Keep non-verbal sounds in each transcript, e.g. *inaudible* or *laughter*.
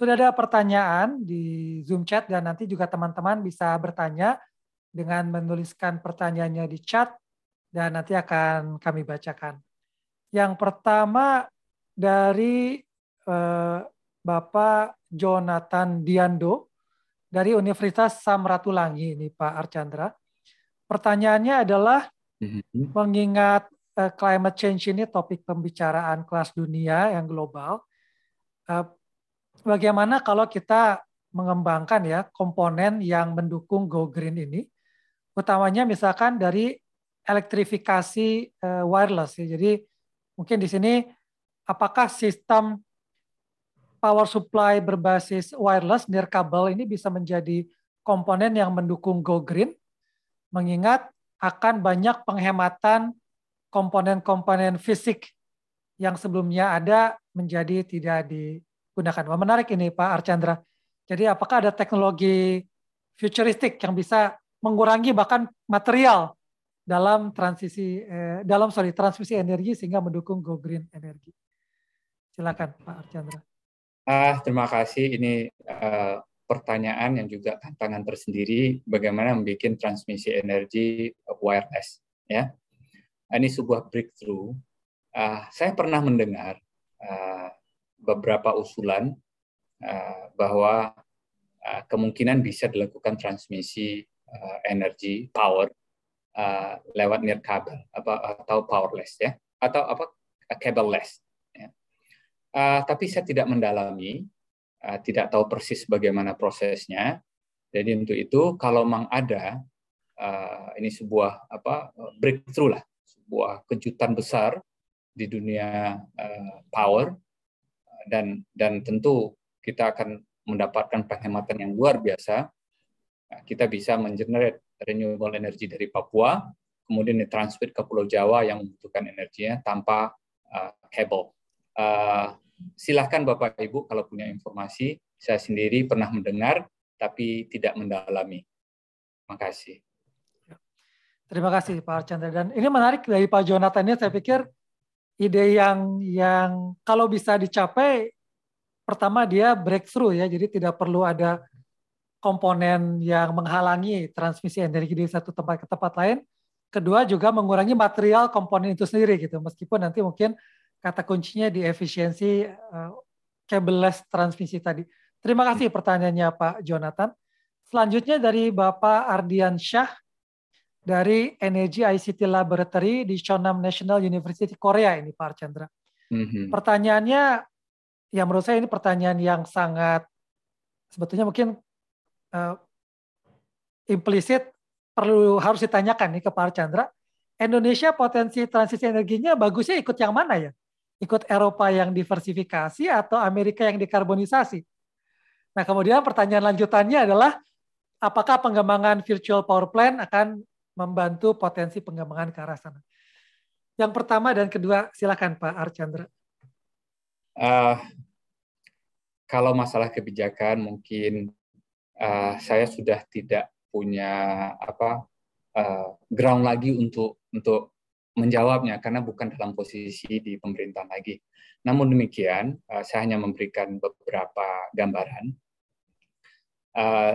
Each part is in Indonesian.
Sudah ada pertanyaan di Zoom chat dan nanti juga teman-teman bisa bertanya dengan menuliskan pertanyaannya di chat dan nanti akan kami bacakan. Yang pertama dari eh, Bapak Jonathan Diando dari Universitas Samratulangi ini Pak Archandra. Pertanyaannya adalah mhm. mengingat eh, climate change ini topik pembicaraan kelas dunia yang global. Eh, bagaimana kalau kita mengembangkan ya komponen yang mendukung go green ini, utamanya misalkan dari elektrifikasi eh, wireless ya. Jadi mungkin di sini apakah sistem power supply berbasis wireless nirkabel ini bisa menjadi komponen yang mendukung go green mengingat akan banyak penghematan komponen-komponen fisik yang sebelumnya ada menjadi tidak di gunakan. Wah, menarik ini Pak Archandra. Jadi apakah ada teknologi futuristik yang bisa mengurangi bahkan material dalam transisi eh, dalam sorry transmisi energi sehingga mendukung go green energi. Silakan Pak Archandra. Ah, terima kasih. Ini uh, pertanyaan yang juga tantangan tersendiri bagaimana membuat transmisi energi wireless ya. Ini sebuah breakthrough. Uh, saya pernah mendengar uh, beberapa usulan eh, bahwa eh, kemungkinan bisa dilakukan transmisi eh, energi power lewat nirkabel atau powerless ya atau apa cableless. Ya. tapi saya tidak mendalami, tidak tahu persis bagaimana prosesnya. Jadi untuk itu kalau memang ada ini sebuah apa breakthrough lah, sebuah kejutan besar di dunia power dan dan tentu kita akan mendapatkan penghematan yang luar biasa. Nah, kita bisa mengenerate renewable energy dari Papua, kemudian ditransfer ke Pulau Jawa yang membutuhkan energinya tanpa uh, kabel. Uh, silahkan Bapak Ibu kalau punya informasi, saya sendiri pernah mendengar tapi tidak mendalami. Makasih. Terima kasih Pak Archandra. Dan ini menarik dari Pak Jonathan ini ya, saya pikir ide yang yang kalau bisa dicapai pertama dia breakthrough ya jadi tidak perlu ada komponen yang menghalangi transmisi energi dari satu tempat ke tempat lain kedua juga mengurangi material komponen itu sendiri gitu meskipun nanti mungkin kata kuncinya di efisiensi uh, eh, cableless transmisi tadi terima kasih pertanyaannya Pak Jonathan selanjutnya dari Bapak Ardian Syah dari Energy ICT Laboratory di Chonam National University Korea ini Pak Archandra. Mm-hmm. Pertanyaannya, ya menurut saya ini pertanyaan yang sangat sebetulnya mungkin uh, implisit perlu harus ditanyakan nih ke Pak Archandra. Indonesia potensi transisi energinya bagusnya ikut yang mana ya? Ikut Eropa yang diversifikasi atau Amerika yang dikarbonisasi? Nah kemudian pertanyaan lanjutannya adalah apakah pengembangan virtual power plant akan membantu potensi pengembangan ke arah sana. Yang pertama dan kedua, silakan Pak Archandra. Uh, kalau masalah kebijakan mungkin uh, saya sudah tidak punya apa uh, ground lagi untuk untuk menjawabnya karena bukan dalam posisi di pemerintahan lagi. Namun demikian, uh, saya hanya memberikan beberapa gambaran uh,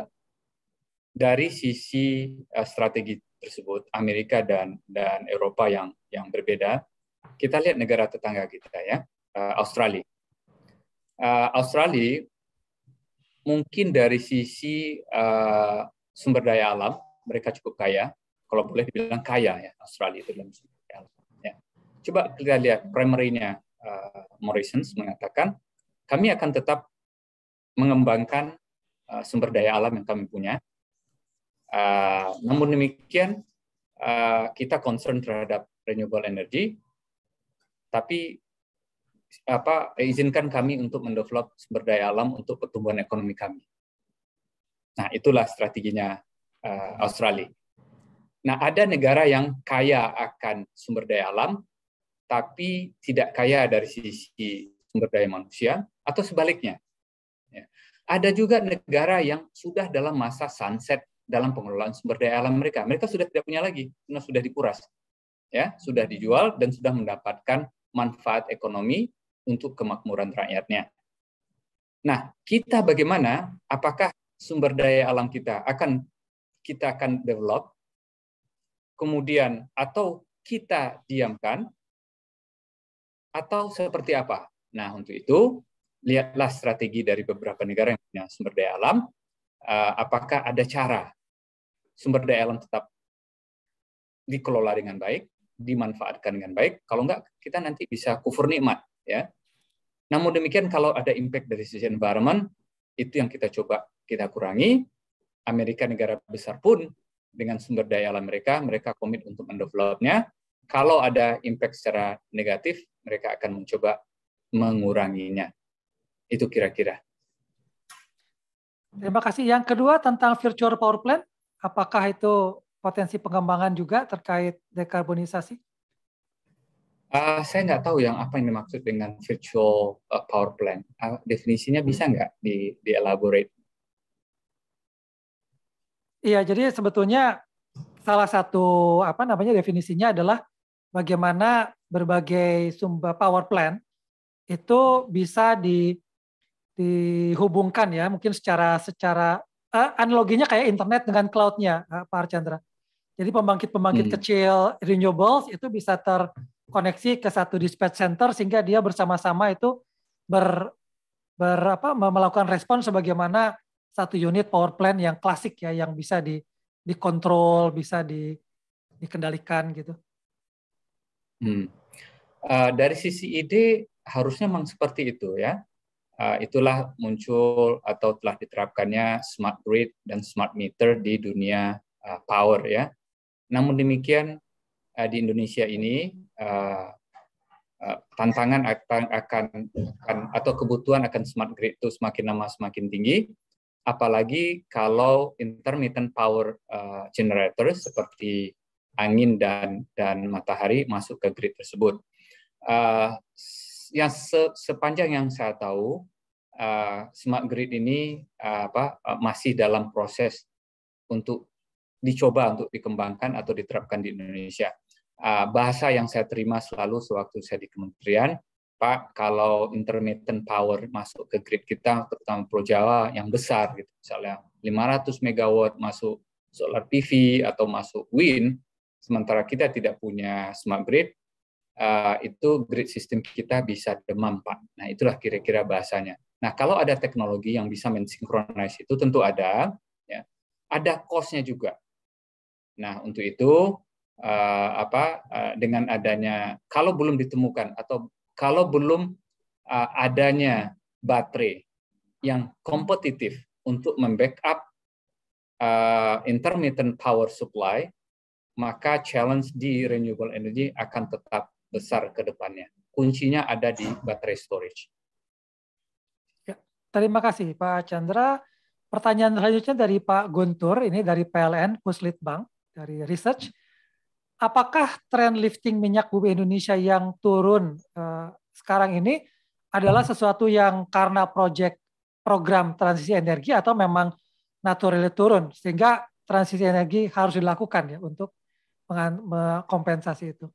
dari sisi strategi tersebut Amerika dan dan Eropa yang yang berbeda kita lihat negara tetangga kita ya uh, Australia uh, Australia mungkin dari sisi uh, sumber daya alam mereka cukup kaya kalau boleh dibilang kaya ya Australia itu dalam sumber daya alam ya. coba kita lihat primernya nya Morrison mengatakan kami akan tetap mengembangkan sumber daya alam yang kami punya Ah, namun demikian, uh, kita concern terhadap renewable energy, tapi apa izinkan kami untuk mendevelop sumber daya alam untuk pertumbuhan ekonomi kami. Nah, itulah strateginya uh, Australia. Nah, ada negara yang kaya akan sumber daya alam, tapi tidak kaya dari sisi sumber daya manusia, atau sebaliknya. Ya. Ada juga negara yang sudah dalam masa sunset dalam pengelolaan sumber daya alam mereka. Mereka sudah tidak punya lagi, karena sudah dikuras. Ya, sudah dijual dan sudah mendapatkan manfaat ekonomi untuk kemakmuran rakyatnya. Nah, kita bagaimana? Apakah sumber daya alam kita akan kita akan develop kemudian atau kita diamkan atau seperti apa? Nah, untuk itu lihatlah strategi dari beberapa negara yang punya sumber daya alam Eh, apakah ada cara sumber daya alam tetap dikelola dengan baik, dimanfaatkan dengan baik. Kalau enggak, kita nanti bisa kufur nikmat, ya. Namun demikian, kalau ada impact dari sisi environment, itu yang kita coba kita kurangi. Amerika negara besar pun dengan sumber daya alam mereka, mereka komit untuk mendevelopnya. Kalau ada impact secara negatif, mereka akan mencoba menguranginya. Itu kira-kira. Terima kasih. Yang kedua tentang virtual power plant, apakah itu potensi pengembangan juga terkait dekarbonisasi? Uh, saya nggak tahu yang apa yang dimaksud dengan virtual uh, power plant. Uh, definisinya bisa hmm. nggak di, di elaborate? Iya, jadi sebetulnya salah satu apa namanya definisinya adalah bagaimana berbagai sumber power plant itu bisa di dihubungkan ya mungkin secara secara uh, analoginya kayak internet dengan cloudnya uh, Pak Archandra. Jadi pembangkit-pembangkit hmm. kecil renewables itu bisa terkoneksi ke satu dispatch center sehingga dia bersama-sama itu ber, ber apa, melakukan respon sebagaimana satu unit power plant yang klasik ya yang bisa di dikontrol bisa di, dikendalikan gitu. Hmm. Uh, dari sisi ide harusnya memang seperti itu ya. Ah, itulah muncul atau telah diterapkannya smart grid dan smart meter di dunia ah, power ya. Namun demikian ah, di Indonesia ini tantangan akan, akan akan atau kebutuhan akan smart grid itu semakin lama semakin tinggi apalagi kalau intermittent power uh, generator seperti angin dan dan matahari masuk ke grid tersebut yang se, sepanjang yang saya tahu uh, smart grid ini uh, apa uh, masih dalam proses untuk dicoba untuk dikembangkan atau diterapkan di Indonesia. Uh, bahasa yang saya terima selalu sewaktu saya di kementerian, Pak, kalau intermittent power masuk ke grid kita, terutama Pro Jawa yang besar, gitu, misalnya 500 megawatt masuk solar PV atau masuk wind, sementara kita tidak punya smart grid, Eh, itu grid system kita bisa demam, Pak. Nah, itulah kira-kira bahasanya. Nah, kalau ada teknologi yang bisa mensinkronis itu tentu ada, ya. Ada cost-nya juga. Nah, untuk itu uh, apa uh, dengan adanya kalau belum ditemukan atau kalau belum uh, adanya baterai yang kompetitif untuk membackup uh, intermittent power supply, maka challenge di renewable energy akan tetap besar ke depannya. Kuncinya ada di baterai storage. Ya, terima kasih Pak Chandra. Pertanyaan selanjutnya dari Pak Guntur, ini dari PLN puslit bank dari Research. Apakah tren lifting minyak bumi Indonesia yang turun eh, sekarang ini adalah hmm. sesuatu yang karena proyek program transisi energi atau memang naturally turun sehingga transisi energi harus dilakukan ya untuk mengkompensasi itu?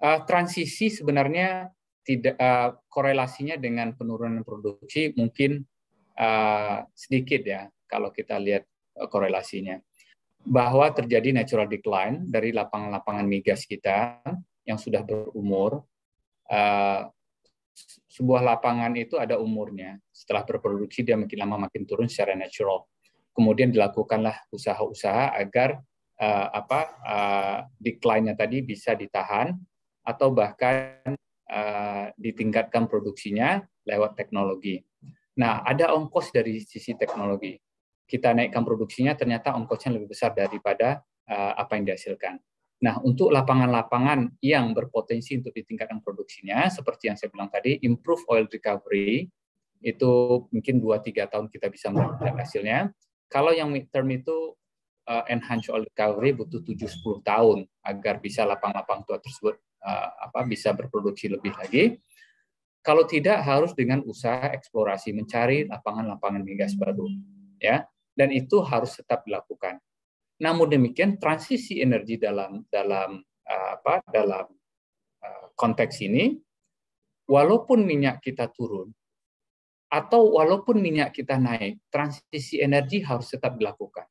uh, transisi sebenarnya tidak uh, korelasinya dengan penurunan produksi mungkin uh, sedikit ya kalau kita lihat korelasinya bahwa terjadi natural decline dari lapangan-lapangan migas kita yang sudah berumur uh, sebuah lapangan itu ada umurnya setelah berproduksi dia makin lama makin turun secara natural kemudian dilakukanlah usaha-usaha agar uh, apa uh, decline-nya tadi bisa ditahan atau bahkan uh, ditingkatkan produksinya lewat teknologi. Nah, ada ongkos dari sisi teknologi. Kita naikkan produksinya, ternyata ongkosnya lebih besar daripada uh, apa yang dihasilkan. Nah, untuk lapangan-lapangan yang berpotensi untuk ditingkatkan produksinya, seperti yang saya bilang tadi, improve oil recovery, itu mungkin 2-3 tahun kita bisa melihat hasilnya. Kalau yang midterm itu uh, enhance oil recovery butuh 7-10 tahun agar bisa lapang-lapang tua tersebut Eh, apa bisa berproduksi lebih lagi. Kalau tidak harus dengan usaha eksplorasi mencari lapangan-lapangan migas baru, ya. Dan itu harus tetap dilakukan. Namun demikian transisi energi dalam dalam eh, apa dalam eh, konteks ini, walaupun minyak kita turun atau walaupun minyak kita naik, transisi energi harus tetap dilakukan.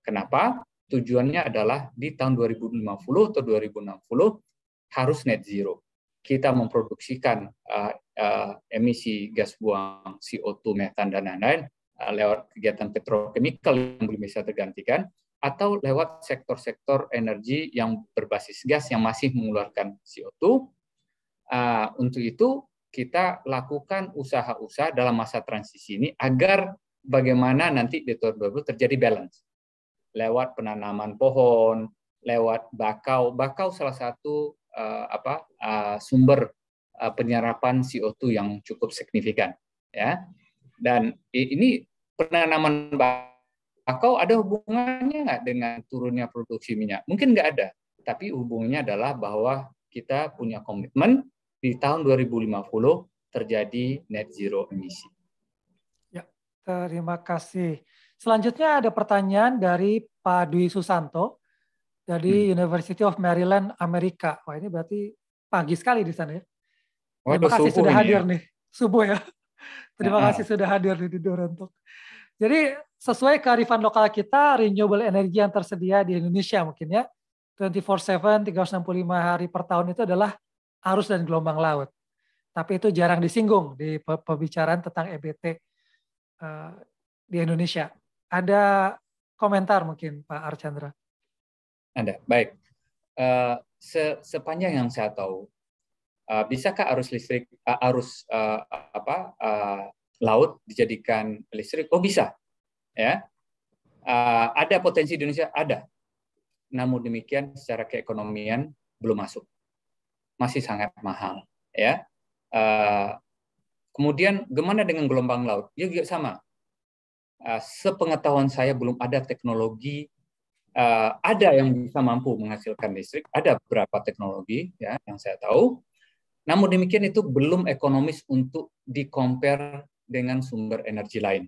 Kenapa? Tujuannya adalah di tahun 2050 atau 2060 harus net zero. Kita memproduksikan uh, uh, emisi gas buang CO2, metan, dan lain-lain uh, lewat kegiatan petrochemical yang belum bisa tergantikan, atau lewat sektor-sektor energi yang berbasis gas yang masih mengeluarkan CO2. Uh, untuk itu, kita lakukan usaha-usaha dalam masa transisi ini agar bagaimana nanti di tahun 2020 terjadi balance. Lewat penanaman pohon, lewat bakau. Bakau salah satu uh, apa uh, sumber uh, penyerapan CO2 yang cukup signifikan ya dan ini penanaman bakau ada hubungannya nggak dengan turunnya produksi minyak mungkin nggak ada tapi hubungannya adalah bahwa kita punya komitmen di tahun 2050 terjadi net zero emisi. Ya, terima kasih. Selanjutnya ada pertanyaan dari Pak Dwi Susanto dari hmm. University of Maryland Amerika. Wah ini berarti pagi sekali di sana ya. Oh, Terima kasih sudah hadir ya. nih subuh ya. *laughs* Terima nah. kasih sudah hadir di di Dorantok. Jadi sesuai kearifan lokal kita, renewable energy yang tersedia di Indonesia mungkin ya, 24/7, 365 hari per tahun itu adalah arus dan gelombang laut. Tapi itu jarang disinggung di pembicaraan tentang EBT uh, eh, di Indonesia. Ada komentar mungkin Pak Archandra? Anda baik. Uh, se sepanjang yang saya tahu, uh, bisakah arus listrik, uh, arus uh, apa uh, laut dijadikan listrik? Oh bisa, ya. Uh, ada potensi Indonesia, ada. Namun demikian secara keekonomian belum masuk, masih sangat mahal, ya. Uh, kemudian gimana dengan gelombang laut? Ya juga sama. Uh, sepengetahuan saya belum ada teknologi uh, ada yang bisa mampu menghasilkan listrik, ada beberapa teknologi ya yang saya tahu. Namun demikian itu belum ekonomis untuk dikompar dengan sumber energi lain.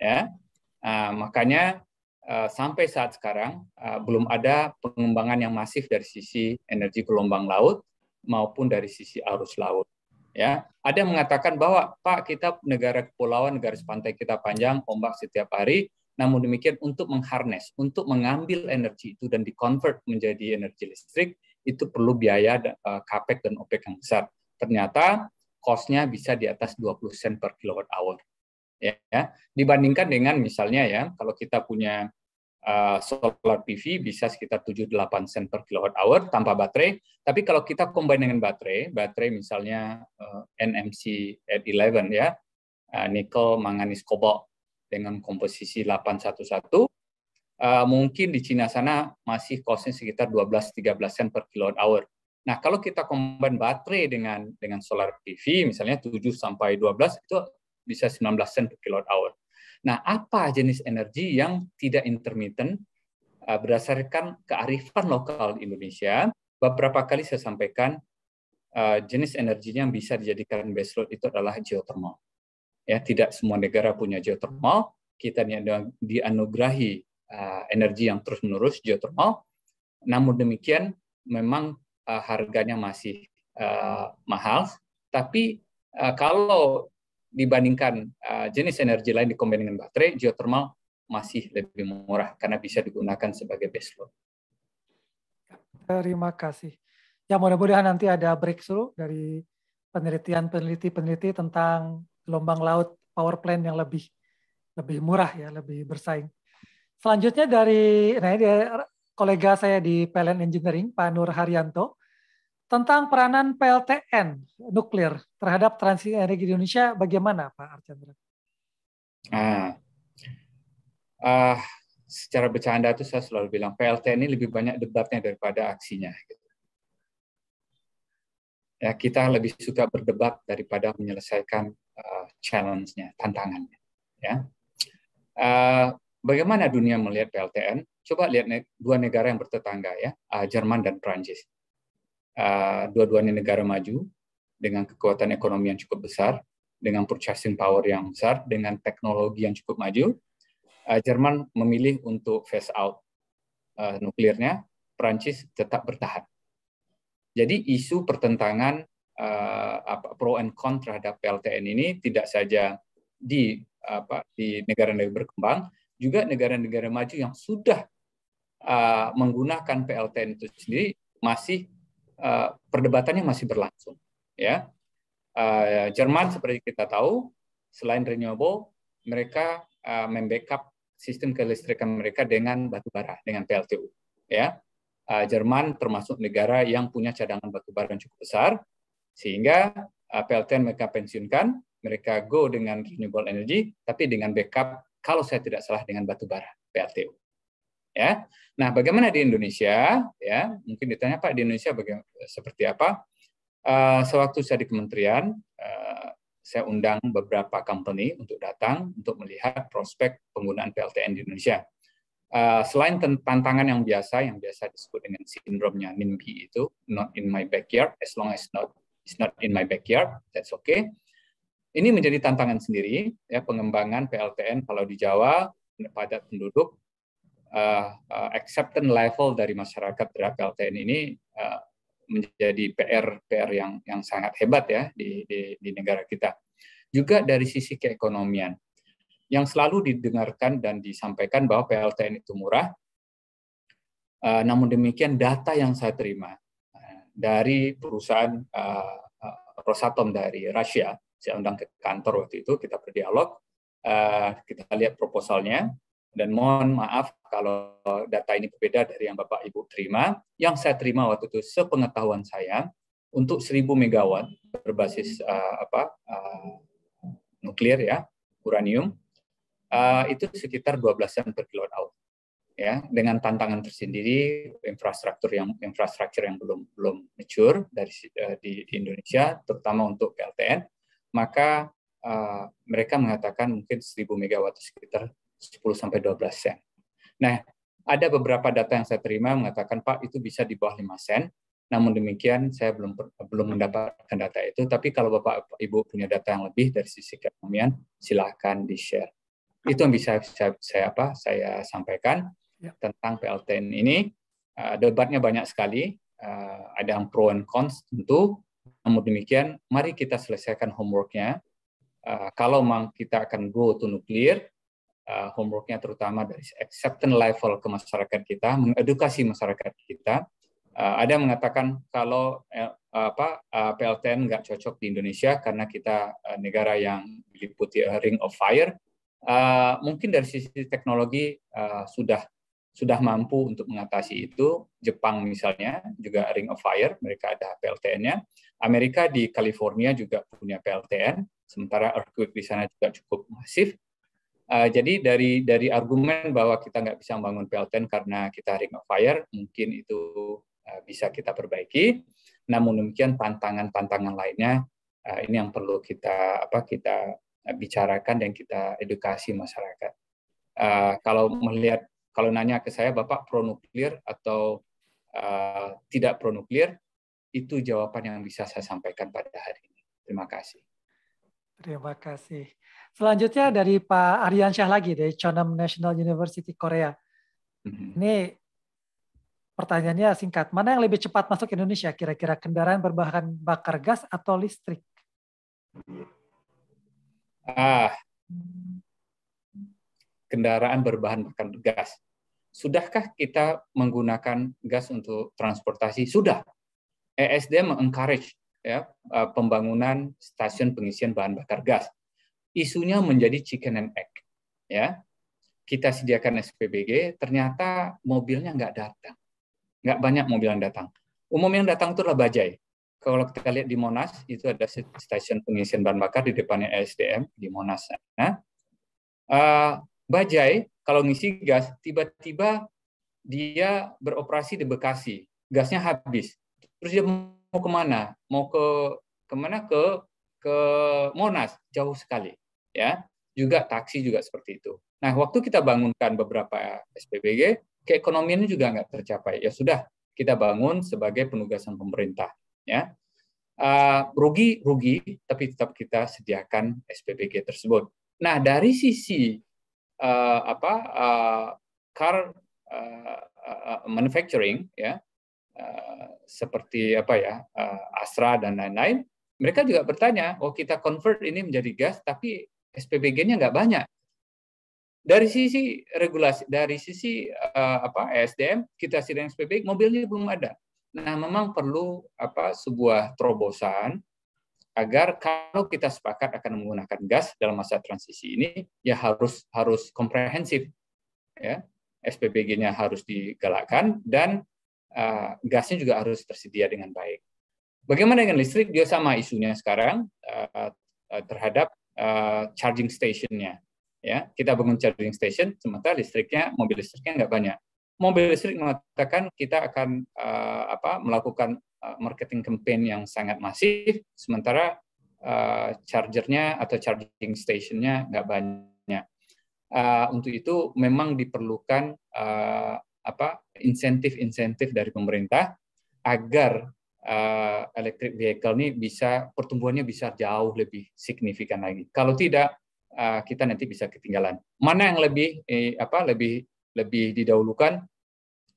Ya, uh, makanya uh, sampai saat sekarang uh, belum ada pengembangan yang masif dari sisi energi gelombang laut maupun dari sisi arus laut. Ya, ada yang mengatakan bahwa Pak kita negara kepulauan, garis pantai kita panjang, ombak setiap hari, namun demikian untuk mengharness, untuk mengambil energi itu dan dikonvert menjadi energi listrik itu perlu biaya eh, capex dan opex yang besar. Ternyata cost-nya bisa di atas 20 sen per kilowatt hour. Ya, dibandingkan dengan misalnya ya kalau kita punya uh, solar PV bisa sekitar 7-8 sen per kilowatt hour tanpa baterai. Tapi kalau kita combine dengan baterai, baterai misalnya uh, eh, NMC at 11 ya, uh, nikel, manganis, kobalt dengan komposisi 811 uh, eh, mungkin di Cina sana masih costnya sekitar 12-13 sen per kilowatt hour. Nah, kalau kita combine baterai dengan dengan solar PV, misalnya 7 sampai 12, itu bisa 19 sen per kilowatt hour. Nah, apa jenis energi yang tidak intermittent uh, berdasarkan kearifan lokal Indonesia? Beberapa kali saya sampaikan uh, jenis energinya yang bisa dijadikan baseload itu adalah geothermal. Ya, tidak semua negara punya geothermal. Kita dianugerahi uh, energi yang terus-menerus geothermal. Namun demikian, memang uh, harganya masih uh, mahal. Tapi uh, kalau dibandingkan uh, jenis energi lain dikombinasi dengan baterai, geothermal masih lebih murah karena bisa digunakan sebagai baseload. Terima kasih. Ya mudah-mudahan nanti ada breakthrough dari penelitian-peneliti-peneliti tentang gelombang laut power plant yang lebih lebih murah ya, lebih bersaing. Selanjutnya dari nah ini kolega saya di PLN Engineering, Pak Nur Haryanto, tentang peranan PLTN nuklir terhadap transisi energi di Indonesia bagaimana Pak Archandra? Ah, ah, secara bercanda itu saya selalu bilang PLTN ini lebih banyak debatnya daripada aksinya. Gitu. Ya, kita lebih suka berdebat daripada menyelesaikan uh, challenge-nya, tantangannya. Ya. Uh, bagaimana dunia melihat PLTN? Coba lihat ne dua negara yang bertetangga ya, uh, Jerman dan Prancis. Uh, dua-duanya negara maju dengan kekuatan ekonomi yang cukup besar, dengan purchasing power yang besar, dengan teknologi yang cukup maju. Uh, Jerman memilih untuk phase out uh, nuklirnya, Prancis tetap bertahan. Jadi isu pertentangan Eh, apa, pro and kontra terhadap PLTN ini tidak saja di apa di negara-negara berkembang, juga negara-negara maju yang sudah uh, menggunakan PLTN itu sendiri masih uh, perdebatannya masih berlangsung. Ya, uh, Jerman seperti kita tahu, selain renewable, mereka uh, membackup sistem kelistrikan mereka dengan batu bara, dengan PLTU. Ya, Jerman termasuk negara yang punya cadangan batu bara yang cukup besar sehingga uh, eh, PLTN mereka pensiunkan, mereka go dengan renewable energy, tapi dengan backup kalau saya tidak salah dengan batu bara PLTU. Ya, nah bagaimana di Indonesia? Ya, mungkin ditanya Pak di Indonesia bagaimana, seperti apa? Uh, sewaktu saya di kementerian, uh, saya undang beberapa company untuk datang untuk melihat prospek penggunaan PLTN di Indonesia. Uh, selain tantangan yang biasa, yang biasa disebut dengan sindromnya NIMBY itu, not in my backyard, as long as not it's not in my backyard, that's okay. Ini menjadi tantangan sendiri ya pengembangan PLTN kalau di Jawa padat penduduk uh, acceptance level dari masyarakat terhadap PLTN ini uh, menjadi PR PR yang yang sangat hebat ya di, di, di negara kita. Juga dari sisi keekonomian yang selalu didengarkan dan disampaikan bahwa PLTN itu murah. Uh, namun demikian data yang saya terima dari perusahaan uh, Rosatom dari Rusia. Saya undang ke kantor waktu itu, kita berdialog, uh, kita lihat proposalnya, dan mohon maaf kalau data ini berbeda dari yang Bapak Ibu terima. Yang saya terima waktu itu sepengetahuan saya untuk 1000 megawatt berbasis uh, apa uh, nuklir ya, uranium, uh, itu sekitar 12 cent per kilowatt hour ya dengan tantangan tersendiri infrastruktur yang infrastruktur yang belum belum mature dari uh, di, Indonesia terutama untuk PLTN maka uh, mereka mengatakan mungkin 1000 MW sekitar 10 sampai 12 sen. Nah, ada beberapa data yang saya terima mengatakan Pak itu bisa di bawah 5 sen. Namun demikian saya belum belum mendapatkan data itu, tapi kalau Bapak Ibu punya data yang lebih dari sisi keekonomian silahkan di-share. Itu yang bisa saya, saya apa saya sampaikan. Ya. tentang PLTN ini. Uh, debatnya banyak sekali, uh, ada yang pro and cons tentu. Namun demikian, mari kita selesaikan homeworknya. Uh, kalau memang kita akan go to nuklir, uh, homeworknya terutama dari acceptance level ke masyarakat kita, mengedukasi masyarakat kita. Uh, ada yang mengatakan kalau uh, apa uh, PLTN nggak cocok di Indonesia karena kita uh, negara yang diliputi ring of fire. Uh, mungkin dari sisi teknologi uh, sudah sudah mampu untuk mengatasi itu. Jepang misalnya juga Ring of Fire, mereka ada PLTN-nya. Amerika di California juga punya PLTN, sementara earthquake di sana juga cukup masif. Uh, jadi dari dari argumen bahwa kita nggak bisa membangun PLTN karena kita Ring of Fire, mungkin itu uh, bisa kita perbaiki. Namun demikian tantangan-tantangan lainnya uh, ini yang perlu kita apa kita bicarakan dan kita edukasi masyarakat. Uh, kalau melihat kalau nanya ke saya Bapak pro nuklir atau uh, tidak pro nuklir, itu jawaban yang bisa saya sampaikan pada hari ini. Terima kasih. Terima kasih. Selanjutnya dari Pak Aryan lagi dari Chonam National University Korea. Mhm. Ini pertanyaannya singkat. Mana yang lebih cepat masuk Indonesia? Kira-kira kendaraan berbahan bakar gas atau listrik? Ah, kendaraan berbahan bakar gas. Sudahkah kita menggunakan gas untuk transportasi? Sudah. Esdm mengencourage ya, eh, pembangunan stasiun pengisian bahan bakar gas. Isunya menjadi chicken and egg. Ya, kita sediakan SPBG, ternyata mobilnya nggak datang. Nggak banyak mobil yang datang. Umum yang datang itu adalah bajai. Kalau kita lihat di Monas, itu ada stasiun pengisian bahan bakar di depannya esdm di Monas. Nah, Bajai kalau ngisi gas tiba-tiba dia beroperasi di Bekasi, gasnya habis. Terus dia mau kemana? Mau ke kemana ke ke Monas jauh sekali, ya. Juga taksi juga seperti itu. Nah, waktu kita bangunkan beberapa SPBG, keekonomiannya juga nggak tercapai. Ya sudah, kita bangun sebagai penugasan pemerintah, ya. Uh, rugi rugi tapi tetap kita sediakan SPBG tersebut. Nah dari sisi uh, apa uh, car uh, uh, manufacturing ya uh, seperti apa ya uh, Astra dan lain-lain mereka juga bertanya oh kita convert ini menjadi gas tapi SPBG-nya nggak banyak dari sisi regulasi dari sisi uh, apa SDM kita sidang SPBG mobilnya belum ada nah memang perlu apa sebuah terobosan agar kalau kita sepakat akan menggunakan gas dalam masa transisi ini ya harus harus komprehensif ya SPBG-nya harus digalakkan dan uh, gasnya juga harus tersedia dengan baik. Bagaimana dengan listrik? Dia sama isunya sekarang uh, terhadap uh, charging stationnya. Ya, kita bangun charging station, sementara listriknya mobil listriknya nggak banyak. Mobil listrik mengatakan kita akan uh, apa melakukan Eh, marketing campaign yang sangat masif, sementara uh, chargernya atau charging stationnya nggak banyak. Uh, untuk itu memang diperlukan uh, apa insentif-insentif dari pemerintah agar uh, electric vehicle ini bisa pertumbuhannya bisa jauh lebih signifikan lagi. Kalau tidak uh, kita nanti bisa ketinggalan. Mana yang lebih eh, apa lebih lebih didahulukan?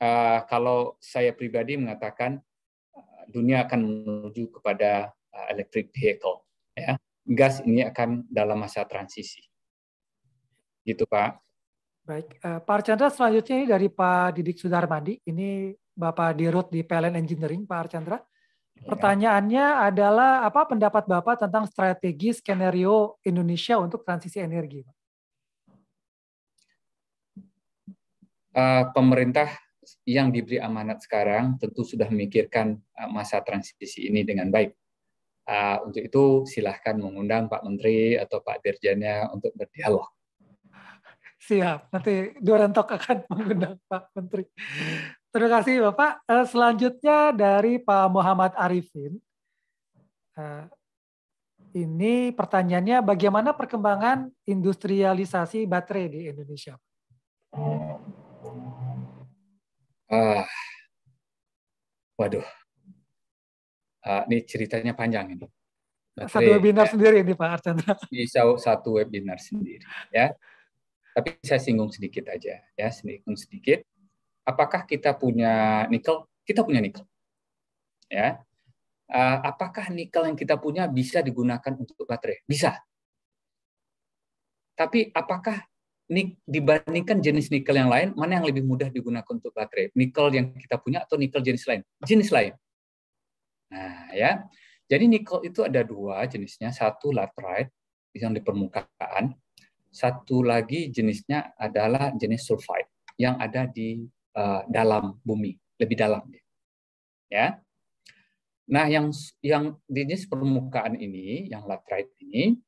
Uh, kalau saya pribadi mengatakan dunia akan menuju kepada uh, electric vehicle. Ya, gas ini akan dalam masa transisi. Gitu Pak. Baik, uh, Pak Archandra selanjutnya ini dari Pak Didik Sudarmadi. Ini Bapak Dirut di PLN Engineering, Pak Archandra. Ya. Pertanyaannya adalah apa pendapat Bapak tentang strategi skenario Indonesia untuk transisi energi? Uh, pemerintah yang diberi amanat sekarang tentu sudah memikirkan uh, masa transisi ini dengan baik. Uh, untuk itu silahkan mengundang Pak Menteri atau Pak Dirjennya untuk berdialog. Siap, nanti dua rentok akan *laughs* mengundang Pak Menteri. Terima kasih Bapak. Uh, selanjutnya dari Pak Muhammad Arifin. Ini pertanyaannya bagaimana perkembangan industrialisasi baterai di Indonesia? Hmm. Ah, waduh, ah, ini ceritanya panjang ini. Nah, satu webinar ya, sendiri ini Pak Archandra. Bisa *laughs* satu webinar sendiri ya. Tapi saya singgung sedikit aja ya, singgung sedikit. Apakah kita punya nikel? Kita punya nikel. Ya. Ah, apakah nikel yang kita punya bisa digunakan untuk baterai? Bisa. Tapi apakah nik dibandingkan jenis nikel yang lain, mana yang lebih mudah digunakan untuk baterai? Nikel yang kita punya atau nikel jenis lain? Jenis lain. Nah, ya. Jadi nikel itu ada dua jenisnya, satu laterite yang di permukaan, satu lagi jenisnya adalah jenis sulfide yang ada di uh, dalam bumi, lebih dalam. Ya. Nah, yang yang jenis permukaan ini, yang laterite ini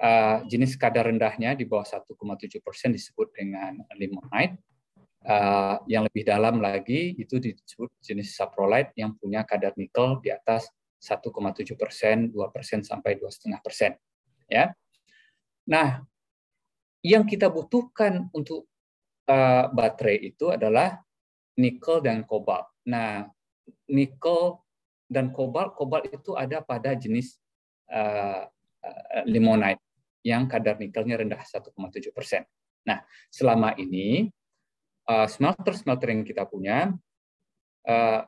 Eh, jenis kadar rendahnya di bawah 1,7 persen disebut dengan limonite. Uh, yang lebih dalam lagi itu disebut jenis saprolite yang punya kadar nikel di atas 1,7 persen, 2 persen sampai 2,5 persen. Ya. Nah, yang kita butuhkan untuk uh, baterai itu adalah nikel dan kobalt. Nah, nikel dan kobalt, kobalt itu ada pada jenis uh, limonite yang kadar nikelnya rendah 1,7 persen. Nah, selama ini eh, smelter-smelter yang kita punya, eh,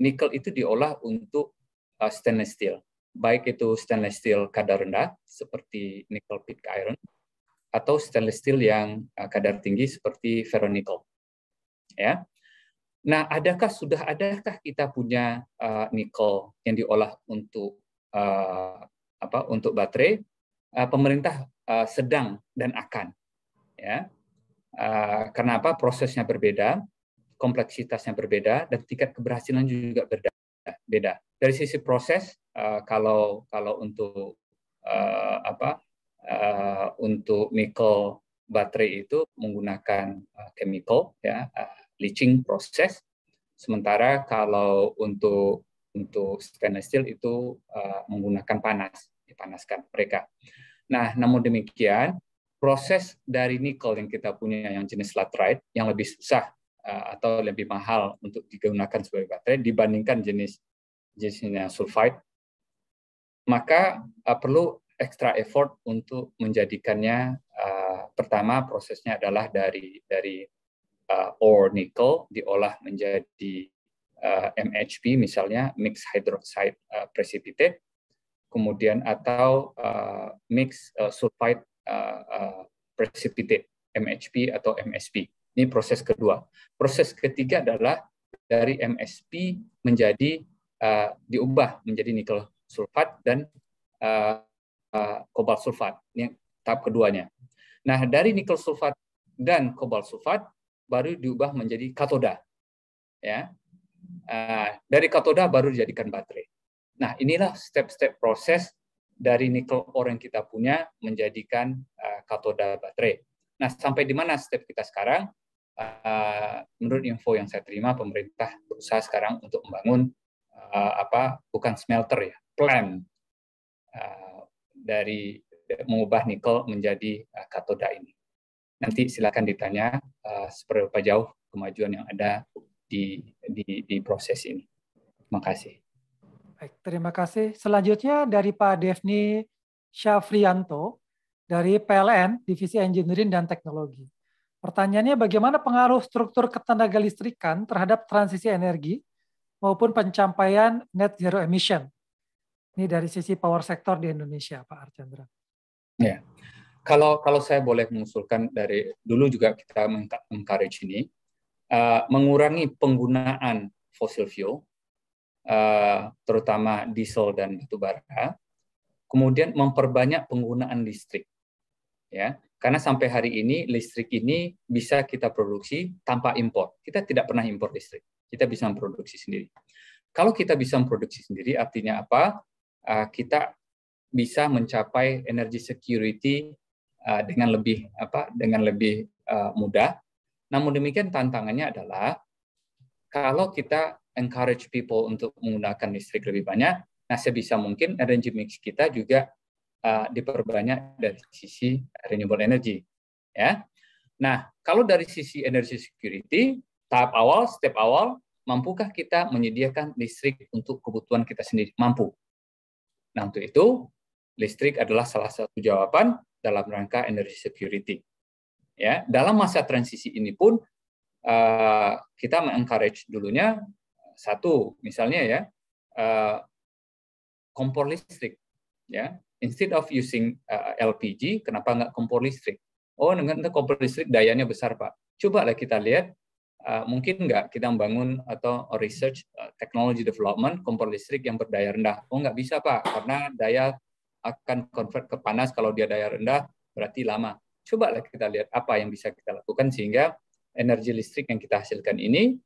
nikel itu diolah untuk eh, stainless steel, baik itu stainless steel kadar rendah seperti nikel pig iron atau stainless steel yang kadar tinggi seperti ferronikel. Ya. Nah, adakah sudah adakah kita punya uh, nikel yang diolah untuk uh, apa untuk baterai Eh, pemerintah eh, sedang dan akan. Ya. Eh, Kenapa prosesnya berbeda, kompleksitasnya berbeda, dan tingkat keberhasilan juga berbeda. Dari sisi proses, kalau kalau untuk apa untuk nikel baterai itu menggunakan chemical ya leaching proses. Sementara kalau untuk untuk stainless steel itu menggunakan panas dipanaskan mereka. Nah, namun demikian, proses dari nikel yang kita punya yang jenis laterite yang lebih susah eh, atau lebih mahal untuk digunakan sebagai baterai dibandingkan jenis jenisnya sulfide, maka eh, perlu extra effort untuk menjadikannya eh, pertama prosesnya adalah dari dari ore nikel diolah menjadi MHP misalnya mixed hydroxide precipitate kemudian atau uh, mix uh, sulfide uh, uh, precipitate MHP atau MSP. Ini proses kedua. Proses ketiga adalah dari MSP menjadi uh, diubah menjadi nikel sulfat dan uh, uh, kobalt sulfat. Ini tahap keduanya. Nah, dari nikel sulfat dan kobal sulfat baru diubah menjadi katoda. Ya. Uh, dari katoda baru dijadikan baterai. Nah, inilah step-step proses dari nikel ore yang kita punya menjadikan uh, katoda baterai. Nah, sampai di mana step kita sekarang? Uh, menurut info yang saya terima, pemerintah berusaha sekarang untuk membangun uh, apa bukan smelter ya, plant uh, dari mengubah nikel menjadi uh, katoda ini. Nanti silakan ditanya uh, seberapa jauh kemajuan yang ada di, di, di proses ini. Terima kasih. Baik, terima kasih. Selanjutnya dari Pak Devni Syafrianto dari PLN, Divisi Engineering dan Teknologi. Pertanyaannya bagaimana pengaruh struktur ketenaga listrikan terhadap transisi energi maupun pencapaian net zero emission? Ini dari sisi power sector di Indonesia, Pak Archandra. Ya, kalau kalau saya boleh mengusulkan dari dulu juga kita encourage ini, uh, mengurangi penggunaan fosil fuel Eh, terutama diesel dan batu bara. Kemudian memperbanyak penggunaan listrik. Ya, karena sampai hari ini listrik ini bisa kita produksi tanpa impor. Kita tidak pernah impor listrik. Kita bisa memproduksi sendiri. Kalau kita bisa memproduksi sendiri artinya apa? Eh, kita bisa mencapai energy security eh, dengan lebih apa? dengan lebih mudah. Namun demikian tantangannya adalah kalau kita encourage people untuk menggunakan listrik lebih banyak. Nah, sebisa mungkin energy mix kita juga uh, diperbanyak dari sisi renewable energy. Ya. Nah, kalau dari sisi energy security, tahap awal, step awal, mampukah kita menyediakan listrik untuk kebutuhan kita sendiri? Mampu. Nah, untuk itu, listrik adalah salah satu jawaban dalam rangka energy security. Ya, dalam masa transisi ini pun uh, kita encourage dulunya satu misalnya ya uh, kompor listrik ya instead of using uh, eh, LPG kenapa nggak kompor listrik oh dengan kompor listrik dayanya besar pak coba lah kita lihat uh, mungkin nggak kita membangun atau research uh, technology development kompor listrik yang berdaya rendah oh nggak bisa pak karena daya akan convert ke panas kalau dia daya rendah berarti lama cobalah kita lihat apa yang bisa kita lakukan sehingga energi listrik yang kita hasilkan ini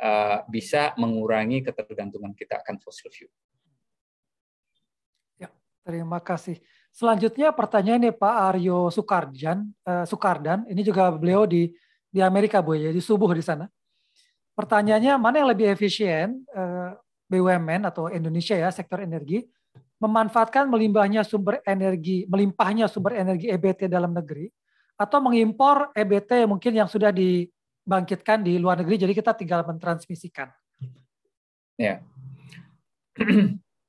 Eh, bisa mengurangi ketergantungan kita akan fossil fuel. Ya, terima kasih. Selanjutnya pertanyaan pertanyaannya Pak Aryo Sukardjan eh, Sukardan, ini juga beliau di di Amerika Bu ya, di subuh di sana. Pertanyaannya mana yang lebih efisien eh, BUMN atau Indonesia ya sektor energi memanfaatkan melimpahnya sumber energi melimpahnya sumber energi EBT dalam negeri atau mengimpor EBT mungkin yang sudah di bangkitkan di luar negeri, jadi kita tinggal mentransmisikan. Ya.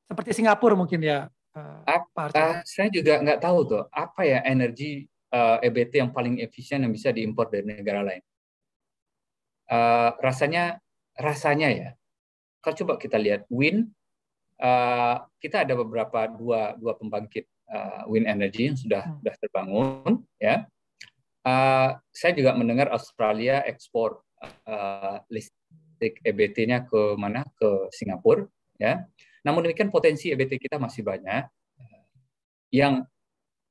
Seperti Singapura mungkin ya. Eh, apa, uh, saya juga nggak tahu tuh apa ya energi uh, eh, EBT yang paling efisien yang bisa diimpor dari negara lain. Uh, rasanya rasanya ya. Kalau coba kita lihat wind, uh, kita ada beberapa dua dua pembangkit uh, wind energy yang sudah hmm. sudah terbangun ya Uh, saya juga mendengar Australia ekspor uh, listrik EBT-nya ke mana? Ke Singapura, ya. Namun demikian potensi EBT kita masih banyak. Yang